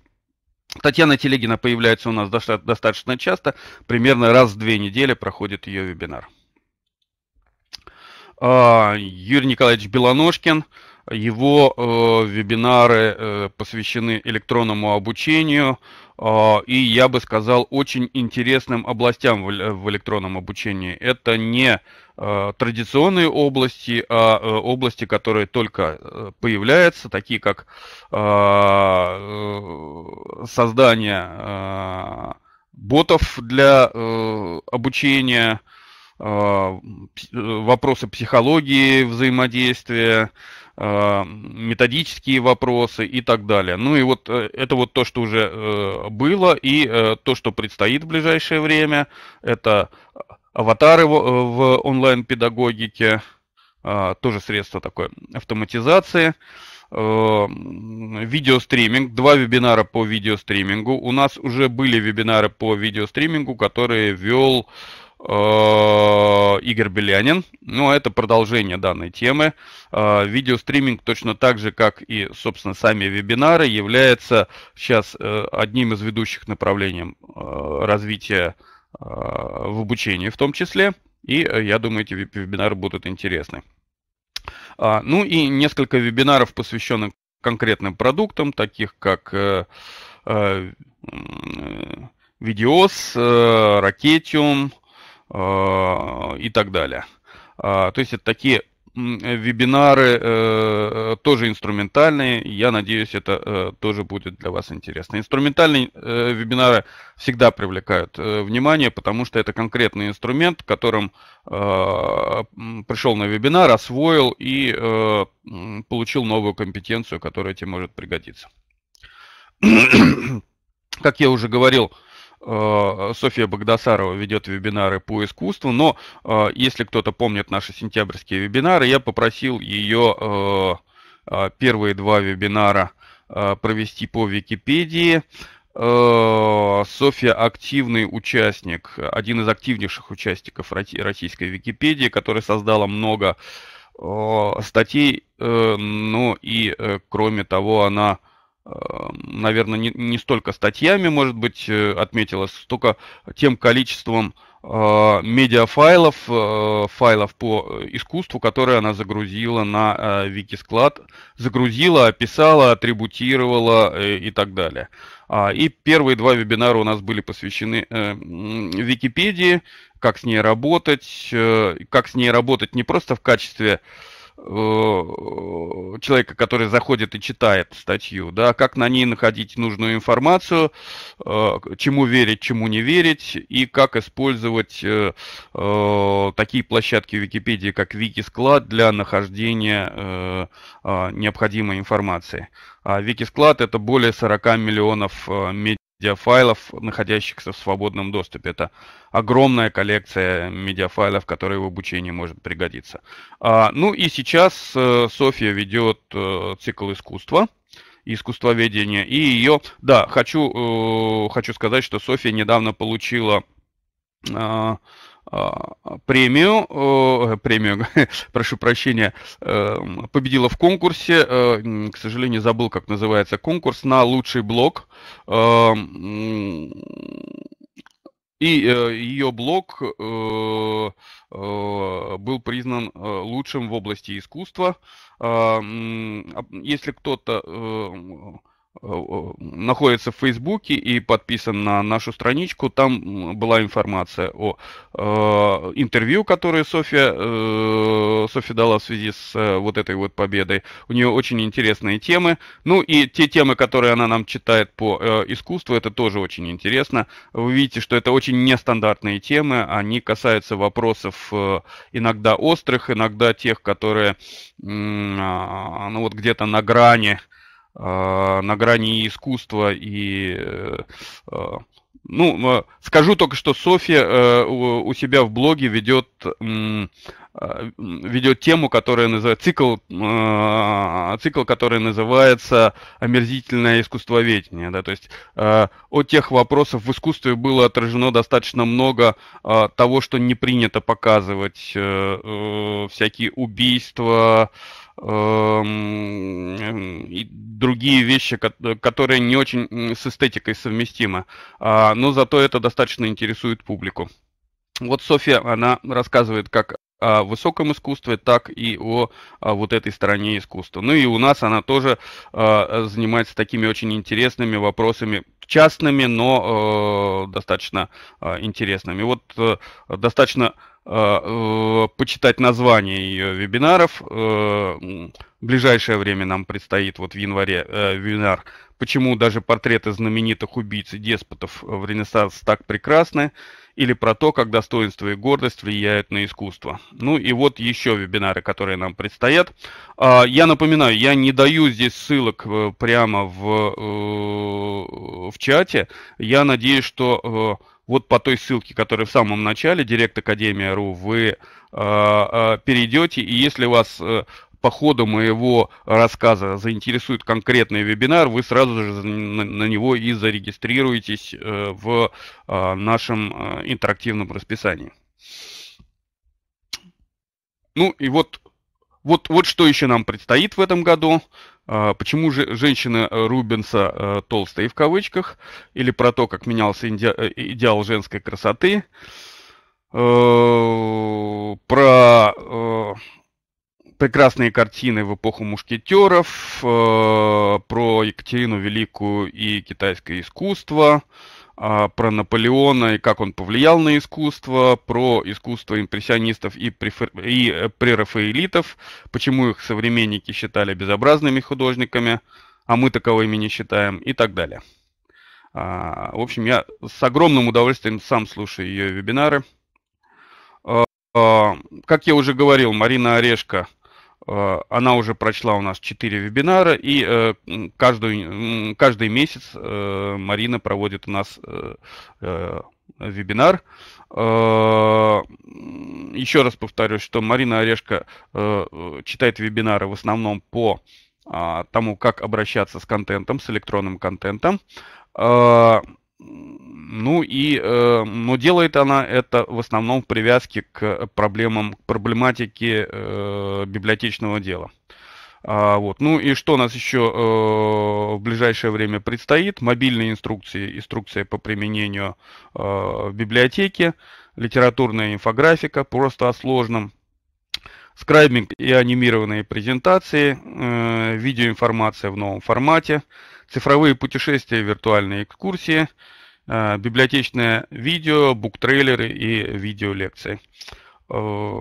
Татьяна Телегина появляется у нас достаточно часто, примерно раз в две недели проходит ее вебинар. А, Юрий Николаевич Белоножкин – его э, вебинары э, посвящены электронному обучению э, и, я бы сказал, очень интересным областям в, э, в электронном обучении. Это не э, традиционные области, а э, области, которые только э, появляются, такие как э, э, создание э, ботов для э, обучения, э, Э, э, вопросы психологии взаимодействия, э, методические вопросы и так далее. Ну и вот это вот то, что уже было и то, что предстоит в ближайшее время, это аватары в онлайн-педагогике, тоже средство такой автоматизации видеостриминг, два вебинара по видеостримингу. У нас уже были вебинары по видеостримингу, которые вел Э, Игорь Белянин. Ну, это продолжение данной темы. Э, видеостриминг точно так же, как и, собственно, сами вебинары, является сейчас э, одним из ведущих направлений развития в обучении в том числе. И я думаю, эти вебинары будут интересны. А, ну и несколько вебинаров, посвященных конкретным продуктам, таких как Видеос, Ракетиум, Э, и так далее. А, то есть это такие вебинары э, э, тоже инструментальные. Я надеюсь, это тоже будет для вас интересно. Инструментальные вебинары всегда привлекают внимание, потому что это конкретный инструмент, которым пришел на вебинар, освоил и получил новую компетенцию, которая тебе может пригодиться. Как я уже говорил, Э, Софья Богдасарова ведет вебинары по искусству, но э, если кто-то помнит наши сентябрьские вебинары, я попросил ее э, первые два вебинара провести по Википедии. Софья активный участник, один из активнейших участников российской Википедии, который создала много статей, но ну и кроме того она Эм, наверное, не, не столько статьями, может быть, э, отметилось, столько тем количеством э, медиафайлов, э, файлов по искусству, которые она загрузила на Викисклад. Загрузила, описала, атрибутировала и так далее. А, и первые два вебинара у нас были посвящены Википедии, как с ней работать, как с ней работать не просто в качестве Э, человека, который заходит и читает статью, да, как на ней находить нужную информацию, э, чему верить, чему не верить, и как использовать э, такие площадки Википедии, как Викисклад, для нахождения а, необходимой информации. А Викисклад это более 40 миллионов медиа медиафайлов, находящихся в свободном доступе. Это огромная коллекция медиафайлов, которые в обучении может пригодиться. А, ну и сейчас э, София ведет э, цикл искусства искусствоведения. И ее, да, хочу, э, хочу сказать, что София недавно получила э, Э, премию, э, премию, прошу прощения, э, победила в конкурсе, к сожалению, забыл, как называется конкурс, на лучший блог. И ее блог был признан лучшим в области искусства. Если кто-то находится в Фейсбуке и подписан на нашу страничку. Там была информация о э, интервью, которое Софья, э, Софья дала в связи с э, вот этой вот победой. У нее очень интересные темы. Ну и те темы, которые она нам читает по э, искусству, это тоже очень интересно. Вы видите, что это очень нестандартные темы. Они касаются вопросов э, иногда острых, иногда тех, которые э, ну вот где-то на грани а, на грани искусства и э, а, ну, а, скажу только, что Софья э, у себя в блоге ведет, ведет тему, которая называется, цикл, цикл, который называется «Омерзительное искусствоведение». Да? То есть э, от тех вопросов в искусстве было отражено достаточно много того, что не принято показывать, всякие убийства, другие вещи, которые не очень с эстетикой совместимы. А, но зато это достаточно интересует публику. Вот Софья, она рассказывает, как о высоком искусстве, так и о, вот этой стороне искусства. Ну и у нас она тоже а, занимается такими очень интересными вопросами частными, но э, достаточно э, интересными. Вот э, достаточно э, э почитать название ее вебинаров. Э, в ближайшее время нам предстоит вот в январе э, вебинар «Почему даже портреты знаменитых убийц и деспотов в Ренессанс так прекрасны?» или про то, как достоинство и гордость влияют на искусство. Ну и вот еще вебинары, которые нам предстоят. А, я напоминаю, я не даю здесь ссылок э, прямо в, э, в чате. Я надеюсь, что э, вот по той ссылке, которая в самом начале, directakademia.ru, вы э, э, перейдете, и если вас по ходу моего рассказа заинтересует конкретный вебинар, вы сразу же на него и зарегистрируетесь в нашем интерактивном расписании. Ну и вот, вот, вот что еще нам предстоит в этом году. А почему же женщина э, Рубенса э, толстая в кавычках, или про то, как менялся э, идеал женской красоты, про прекрасные картины в эпоху мушкетеров, про Екатерину Великую и китайское искусство, а, про Наполеона и как он повлиял на искусство, про искусство импрессионистов и, префер... и э, прерафаэлитов, почему их современники считали безобразными художниками, а мы таковыми не считаем и так далее. А, в общем, я с огромным удовольствием сам слушаю ее вебинары. А, как я уже говорил, Марина Орешко – Э, она уже прочла у нас 4 вебинара, и э, каждую, каждый месяц э, Марина проводит у нас вебинар. Еще раз повторюсь, что Марина Орешко читает вебинары в основном по а, тому, как обращаться с контентом, с электронным контентом. Ну и, э, но делает она это в основном в привязке к проблемам, к проблематике э, библиотечного дела. А, вот. Ну и что у нас еще э, в ближайшее время предстоит? Мобильные инструкции, инструкция по применению э, в библиотеке, литературная инфографика просто о сложном, Скрайбинг и анимированные презентации, э, видеоинформация в новом формате, цифровые путешествия, виртуальные экскурсии, э, библиотечное видео, буктрейлеры и видеолекции. Э,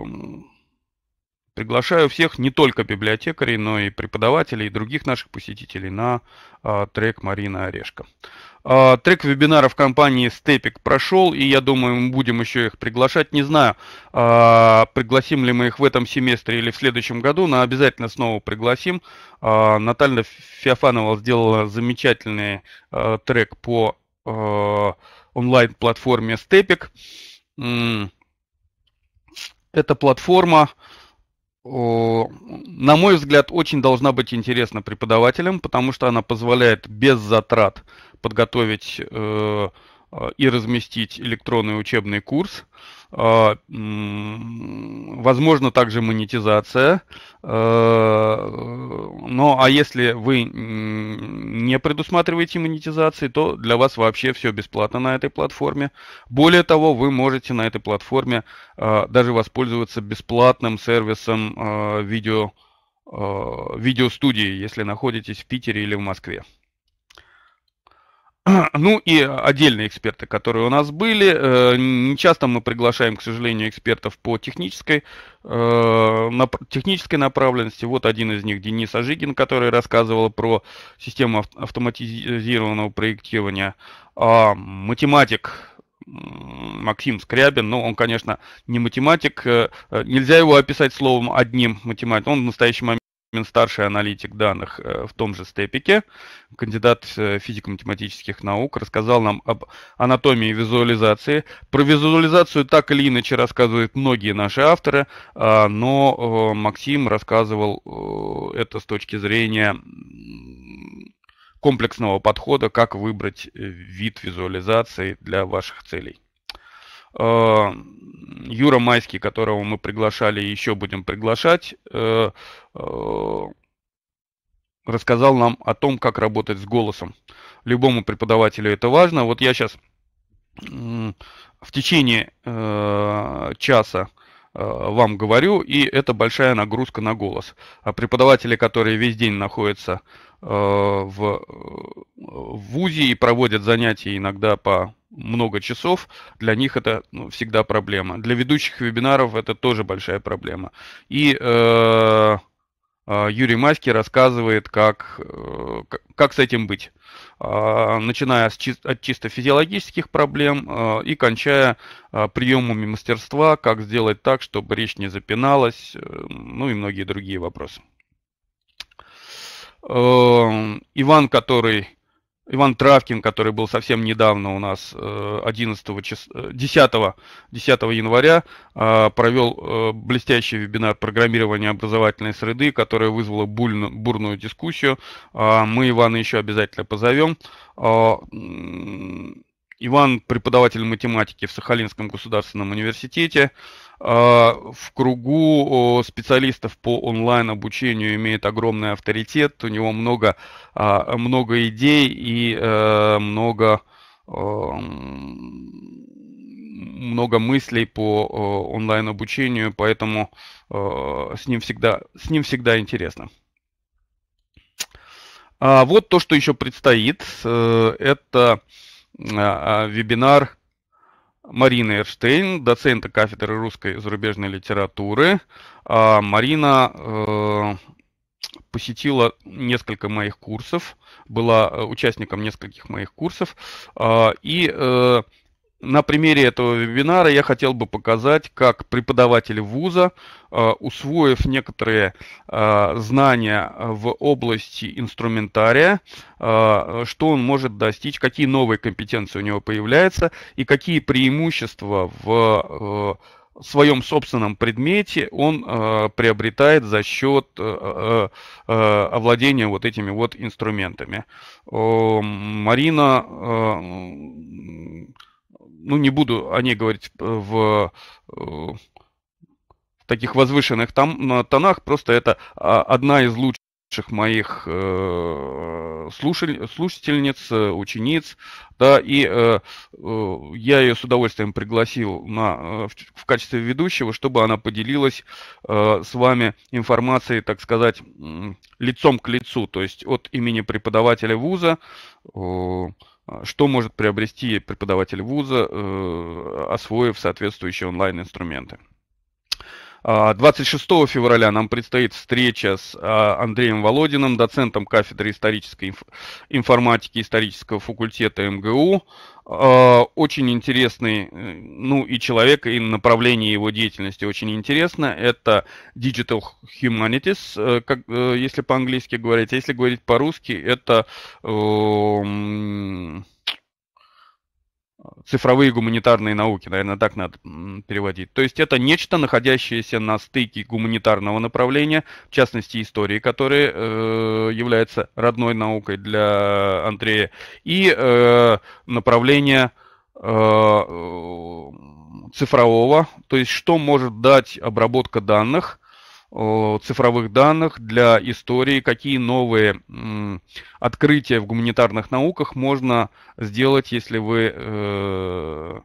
приглашаю всех, не только библиотекарей, но и преподавателей и других наших посетителей на э, трек Марина Орешко. А, трек вебинаров компании Степик прошел, и я думаю, мы будем еще их приглашать. Не знаю, а, пригласим ли мы их в этом семестре или в следующем году, но обязательно снова пригласим. А, Наталья Феофанова сделала замечательный трек по онлайн-платформе Степик. Эта платформа, на мой взгляд, очень должна быть интересна преподавателям, потому что она позволяет без затрат подготовить э, и разместить электронный учебный курс. А, возможно также монетизация. Э, но ну, а если вы не предусматриваете монетизации, то для вас вообще все бесплатно на этой платформе. Более того, вы можете на этой платформе э, даже воспользоваться бесплатным сервисом видео, видеостудии, если находитесь в Питере или в Москве. Ну и э, отдельные эксперты, которые у нас были. Э, не часто мы приглашаем, к сожалению, экспертов по технической, э, технической направленности. Вот один из них, Денис Ажигин, который рассказывал про систему автоматизированного проектирования. А, математик Максим Скрябин, но ну, он, конечно, не математик. Нельзя его описать словом одним математик. Он в настоящий момент Мин старший аналитик данных э, в том же степике, кандидат э, физико-математических наук, рассказал нам об анатомии визуализации. Про визуализацию так или иначе рассказывают многие наши авторы, а, но э, Максим рассказывал это с точки зрения комплексного подхода, как выбрать вид визуализации для ваших целей. Э, Юра Майский, которого мы приглашали и еще будем приглашать, э, э, рассказал нам о том, как работать с голосом. Любому преподавателю это важно. Вот я сейчас в течение часа вам говорю, и это большая нагрузка на голос. А преподаватели, которые весь день находятся в ВУЗе и проводят занятия иногда по много часов, для них это ну, всегда проблема. Для ведущих вебинаров это тоже большая проблема. И э, э Юрий Маськи рассказывает, как, э, как с этим быть, а, начиная с, от чисто физиологических проблем э, и кончая приемами мастерства, как сделать так, чтобы речь не запиналась, ну и многие другие вопросы. Иван, который Иван Травкин, который был совсем недавно у нас, 11 э, час, 10, э, 10 января, э, провел блестящий вебинар программирования образовательной среды, который вызвала бурную, бурную дискуссию. Мы Ивана еще обязательно позовем. Иван преподаватель математики в Сахалинском государственном университете. А, в кругу специалистов по онлайн-обучению имеет огромный авторитет, у него много, а, много идей и э, много, много мыслей по онлайн-обучению, поэтому с ним всегда, с ним всегда интересно. А, вот то, что еще предстоит. Э, это вебинар Марина Эрштейн, доцента кафедры русской и зарубежной литературы. А, Марина э, посетила несколько моих курсов, была э, участником нескольких моих курсов а, и э, на примере этого вебинара я хотел бы показать, как преподаватель вуза, э, усвоив некоторые э, знания в области инструментария, э, что он может достичь, какие новые компетенции у него появляются и какие преимущества в своем собственном предмете он приобретает за счет овладения вот этими вот инструментами. Марина ну, не буду о ней говорить э, в, э, в таких возвышенных там, э, тонах, просто это а, одна из лучших моих слушаль, слушательниц, учениц, да, и я ее с удовольствием пригласил на, в, качестве ведущего, чтобы она поделилась с вами информацией, так сказать, лицом к лицу, то есть от имени преподавателя вуза, а, что может приобрести преподаватель вуза, э, освоив соответствующие онлайн-инструменты. 26 а, февраля нам предстоит встреча с а, Андреем Володиным, доцентом кафедры исторической информатики исторического факультета МГУ. А, очень интересный, э, ну и человек, и направление его деятельности очень интересно. Это Digital Humanities, э, как, э, если по-английски говорить. А если говорить по-русски, это... Э, цифровые гуманитарные науки, наверное, так надо переводить. То есть это нечто, находящееся на стыке гуманитарного направления, в частности истории, которая э, является родной наукой для Андрея, и э, направление э, э цифрового, то есть что может дать обработка данных цифровых данных для истории, какие новые открытия в гуманитарных науках можно сделать, если вы э,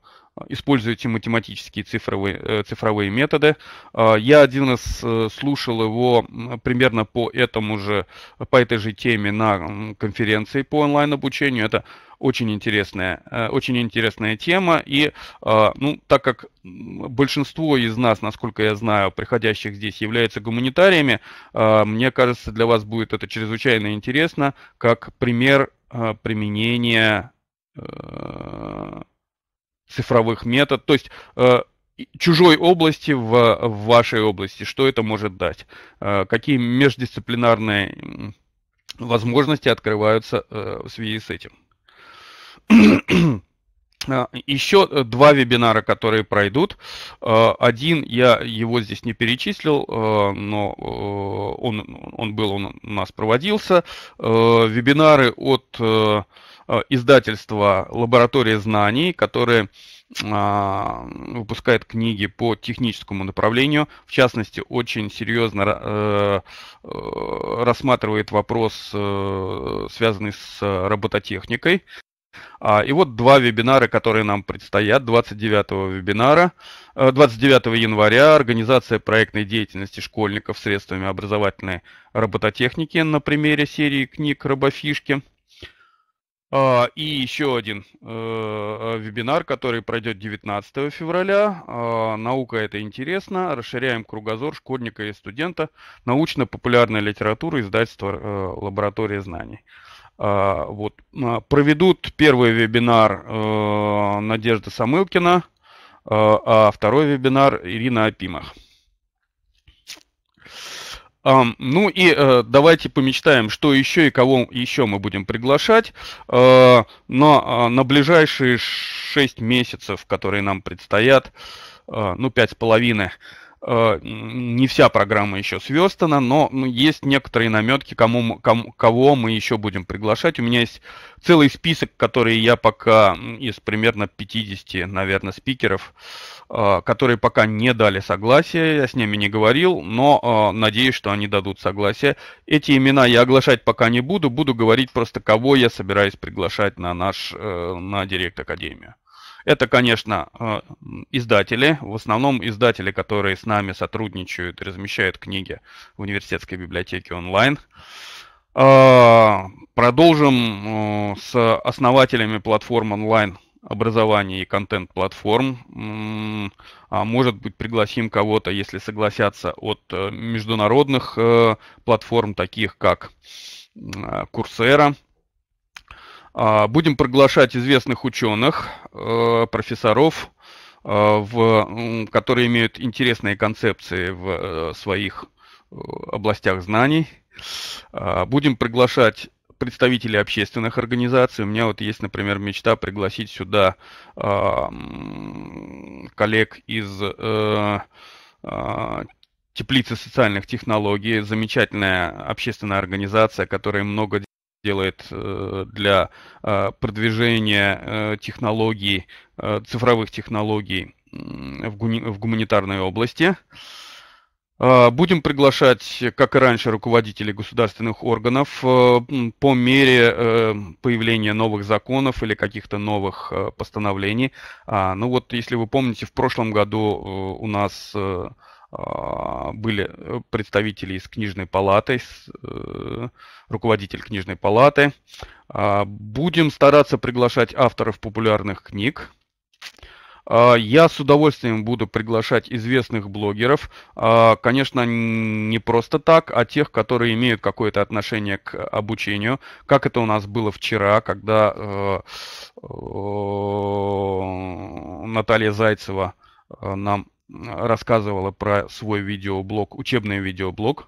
используете математические цифровые, э, цифровые методы. А, я один раз э, слушал его примерно по этому же, по этой же теме на конференции по онлайн-обучению. Это очень интересная, э, очень интересная тема. И а, ну, так как большинство из нас, насколько я знаю, приходящих здесь являются гуманитариями, а, мне кажется, для вас будет это чрезвычайно интересно, как пример применения цифровых метод, то есть э, чужой области в, в вашей области, что это может дать, э, какие междисциплинарные возможности открываются э, в связи с этим. А, еще э, два вебинара, которые пройдут. Э, один, я его здесь не перечислил, э, но он, он был, он у нас проводился. Вебинары от Э, издательство «Лаборатория знаний», которое а, выпускает книги по техническому направлению. В частности, очень серьезно э, э, рассматривает вопрос, связанный с робототехникой. А, и вот два вебинара, которые нам предстоят. 29 вебинара, 29 января организация проектной деятельности школьников средствами образовательной робототехники на примере серии книг «Робофишки». А, и еще один э, вебинар, который пройдет 19 февраля. А, наука это интересно. Расширяем кругозор школьника и студента. Научно-популярная литература, издательство э, «Лаборатория знаний». А, вот. Проведут первый вебинар э, Надежда Самылкина, а второй вебинар Ирина Апимах. Ну и э, давайте помечтаем, что еще и кого еще мы будем приглашать. Э, Но а, на ближайшие 6 месяцев, которые нам предстоят, э, ну, пять с 5,5, Э, не вся программа еще сверстана, но есть некоторые наметки, кому, кому, кого мы еще будем приглашать. У меня есть целый список, которые я пока из примерно 50, наверное, спикеров, э, которые пока не дали согласия, я с ними не говорил, но э, надеюсь, что они дадут согласие. Эти имена я оглашать пока не буду, буду говорить просто, кого я собираюсь приглашать на наш, на Директ Академию. Это, конечно, э, издатели, в основном издатели, которые с нами сотрудничают размещают книги в университетской библиотеке онлайн. Э, продолжим э, с основателями платформ онлайн образования и контент-платформ. А может быть, пригласим кого-то, если согласятся, от международных платформ, таких как Курсера, а, будем приглашать известных ученых, э, профессоров, э, в, которые имеют интересные концепции в э, своих областях знаний. А, будем приглашать представителей общественных организаций. У меня вот есть, например, мечта пригласить сюда а, коллег из теплицы социальных технологий, замечательная общественная организация, которая много делает э, для э, продвижения э, технологий, цифровых технологий в, гуманитарной области. Будем приглашать, как и раньше, руководителей государственных органов по мере появления новых законов или каких-то новых постановлений. А, ну вот, если вы помните, в прошлом году у нас а, были э, представители из книжной палаты, э, руководитель книжной палаты. А, будем стараться приглашать авторов популярных книг. А, я с удовольствием буду приглашать известных блогеров, конечно, не просто так, а тех, которые имеют какое-то отношение к обучению, как это у нас было вчера, когда э, Наталья Зайцева нам рассказывала про свой видеоблог, учебный видеоблог.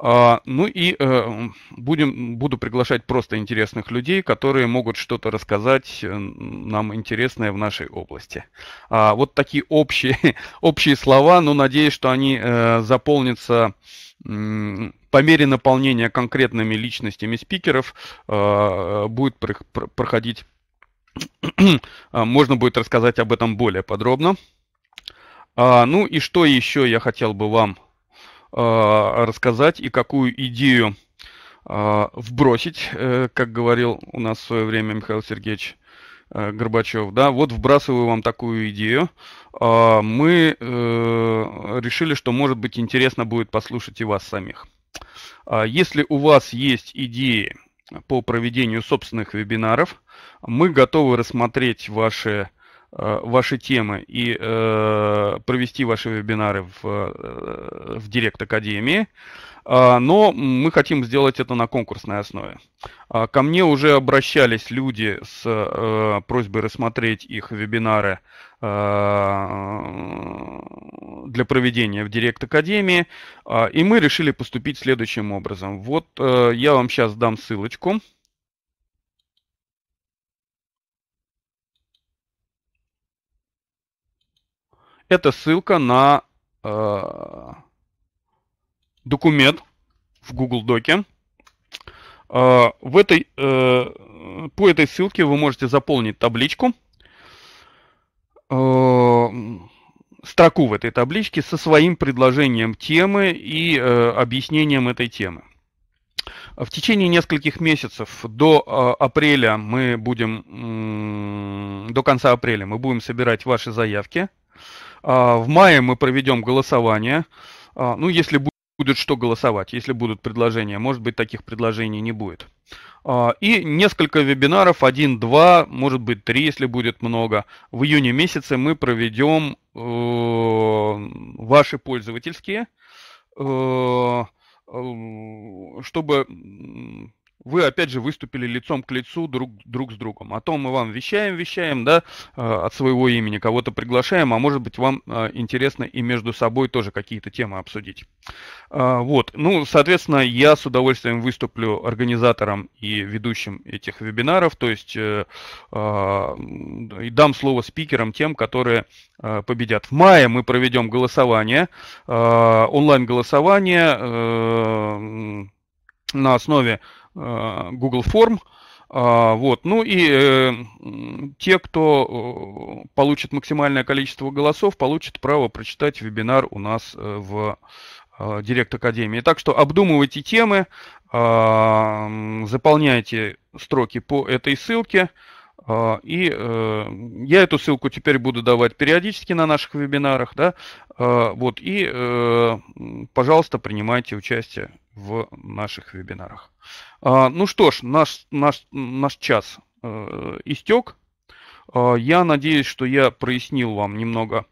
А, ну и э, будем, буду приглашать просто интересных людей, которые могут что-то рассказать э, нам интересное в нашей области. А, вот такие общие, общие слова, но надеюсь, что они э, заполнятся по мере наполнения конкретными личностями спикеров будет проходить, а, можно будет рассказать об этом более подробно. А, ну и что еще я хотел бы вам а, рассказать и какую идею а, вбросить, а, как говорил у нас в свое время Михаил Сергеевич а, Горбачев. Да, вот вбрасываю вам такую идею. А, мы а, решили, что может быть интересно будет послушать и вас самих. А, если у вас есть идеи по проведению собственных вебинаров, мы готовы рассмотреть ваши Э, ваши темы и э, провести ваши вебинары в, э, в Директ Академии, а, но мы хотим сделать это на конкурсной основе. А, ко мне уже обращались люди с э, просьбой рассмотреть их вебинары для проведения в Директ Академии, а, и мы решили поступить следующим образом. Вот я вам сейчас дам ссылочку. Это ссылка на э, документ в Google Доке. Э, в этой, э, по этой ссылке вы можете заполнить табличку, э, строку в этой табличке со своим предложением темы и э, объяснением этой темы. В течение нескольких месяцев до э, апреля мы будем, до конца апреля мы будем собирать ваши заявки а, в мае мы проведем голосование. А, ну, если будет что голосовать, если будут предложения. Может быть, таких предложений не будет. А, и несколько вебинаров, один, два, может быть, три, если будет много. В июне месяце мы проведем э, ваши пользовательские, э, э, чтобы вы опять же выступили лицом к лицу друг, друг с другом. О а том мы вам вещаем, вещаем, да, э, от своего имени кого-то приглашаем, а может быть вам э, интересно и между собой тоже какие-то темы обсудить. Э, вот, ну, соответственно, я с удовольствием выступлю организатором и ведущим этих вебинаров, то есть и дам слово спикерам тем, которые победят. В мае мы проведем голосование, онлайн-голосование на основе Э, Google Form. Э, вот. Ну и э, те, кто получит максимальное количество голосов, получат право прочитать вебинар у нас в Директ Академии. Так что обдумывайте темы, заполняйте строки по этой ссылке. А, и э, я эту ссылку теперь буду давать периодически на наших вебинарах, да, а, вот, и, э, пожалуйста, принимайте участие в наших вебинарах. А, ну что ж, наш, наш, наш час э, истек. Я надеюсь, что я прояснил вам немного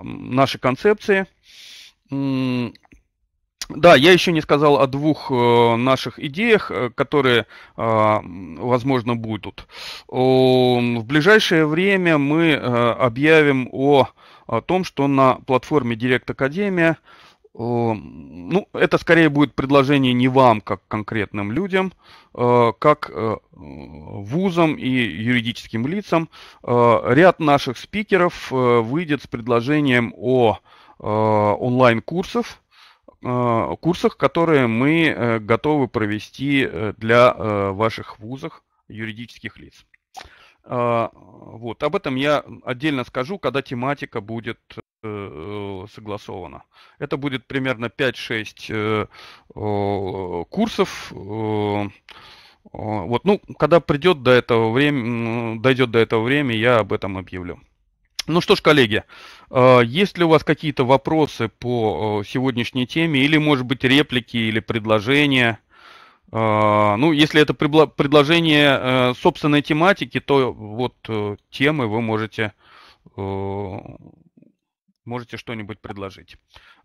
наши концепции. Да, я еще не сказал о двух э, наших идеях, э, которые, э, возможно, будут. В ближайшее время мы объявим о, о том, что на платформе Direct Академия ну, это скорее будет предложение не вам, как конкретным людям, как вузам и юридическим лицам. Ряд наших спикеров выйдет с предложением о онлайн-курсов, Э, курсах, которые мы э, готовы провести э, для ваших вузов юридических лиц. Вот, об этом я отдельно скажу, когда тематика будет согласована. Это будет примерно 5-6 курсов. Вот, ну, когда придет до этого время, дойдет до этого времени, я об этом объявлю. Ну что ж, коллеги, а, есть ли у вас какие-то вопросы по сегодняшней теме, или, может быть, реплики или предложения? А, ну, если это предложение э, собственной тематики, то вот э, темы вы можете, э, можете что-нибудь предложить.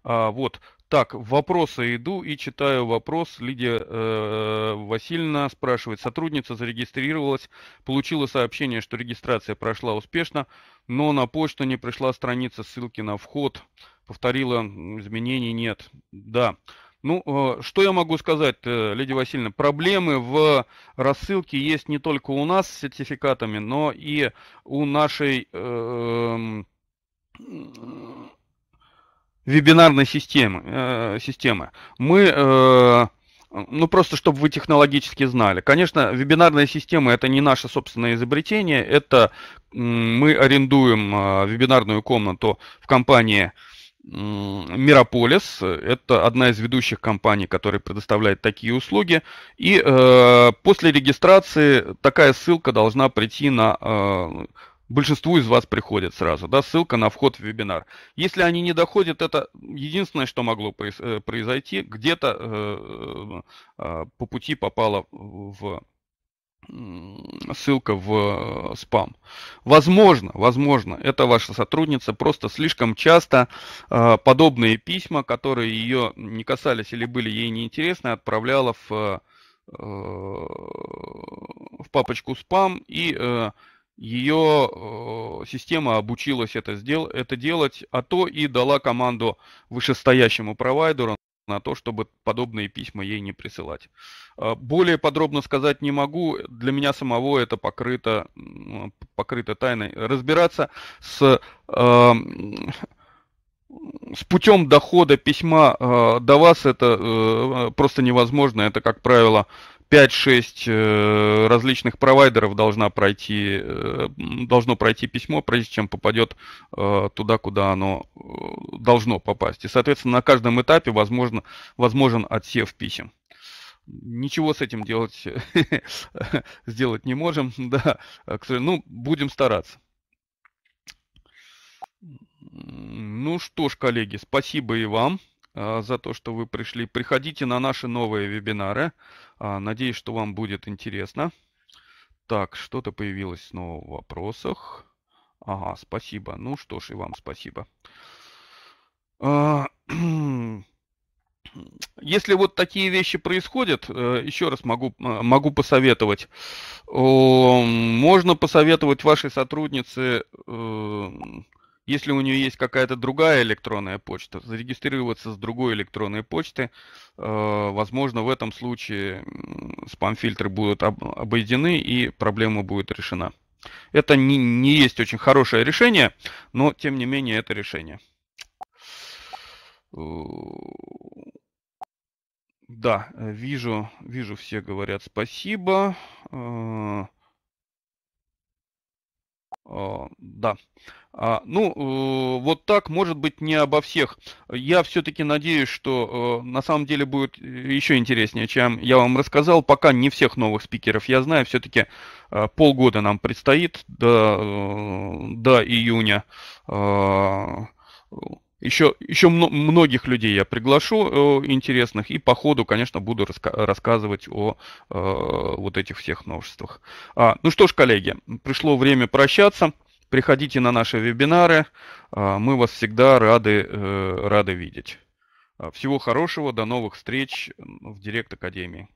А, вот, так, вопросы иду и читаю вопрос. Лидия э, Васильевна спрашивает. Сотрудница зарегистрировалась, получила сообщение, что регистрация прошла успешно но на почту не пришла страница ссылки на вход. Повторила, изменений нет. Да. Ну, э, что я могу сказать, э, Лидия Васильевна? Проблемы в рассылке есть не только у нас с сертификатами, но и у нашей э, вебинарной системы. Э, системы. Мы э, Э, ну, просто чтобы вы технологически знали. Конечно, вебинарные системы это не наше собственное изобретение. Это мы арендуем э, вебинарную комнату в компании Мирополис. Это одна из ведущих компаний, которая предоставляет такие услуги. И э, после регистрации такая ссылка должна прийти на э, большинству из вас приходит сразу, да, ссылка на вход в вебинар. Если они не доходят, это единственное, что могло э, произойти, где-то э, э, по пути попала в ссылка в спам. Возможно, возможно, это ваша сотрудница просто слишком часто подобные письма, которые ее не касались или были ей неинтересны, отправляла в, в папочку спам и э, ее э, система обучилась это, сдел- это делать, а то и дала команду вышестоящему провайдеру на то, чтобы подобные письма ей не присылать. Э, более подробно сказать не могу, для меня самого это покрыто, покрыто тайной. Разбираться с, э, с путем дохода письма э, до вас это э, э просто невозможно, это, как правило, 5-6 э, различных провайдеров должна пройти, э, должно пройти письмо, прежде чем попадет э, туда, куда оно должно попасть. И, соответственно, на каждом этапе возможно, возможен отсев писем. Ничего с этим делать, сделать не можем. Да, а, к ну, будем стараться. Ну что ж, коллеги, спасибо и вам. А, за то, что вы пришли. Приходите на наши новые вебинары. А, надеюсь, что вам будет интересно. Так, что-то появилось снова в вопросах. Ага, спасибо. Ну что ж, и вам спасибо. А, если вот такие вещи происходят, э, еще раз могу, э, могу посоветовать. Можно посоветовать вашей сотруднице э, если у нее есть какая-то другая электронная почта, зарегистрироваться с другой электронной почты, э, возможно, в этом случае спам-фильтры будут обойдены и проблема будет решена. Это не, не есть очень хорошее решение, но тем не менее это решение. Да, вижу, вижу, все говорят спасибо. Э, э, да. А, ну, э, вот так, может быть, не обо всех. Я все-таки надеюсь, что э, на самом деле будет э, еще интереснее, чем я вам рассказал. Пока не всех новых спикеров я знаю. Все-таки э, полгода нам предстоит до, э, до июня. Э, а, еще, еще многих людей я приглашу э, интересных, и по ходу, конечно, буду раска рассказывать о э, вот этих всех новшествах. А, ну что ж, коллеги, пришло время прощаться. Приходите на наши вебинары, а, мы вас всегда рады, э, рады видеть. А, всего хорошего, до новых встреч в Директ Академии.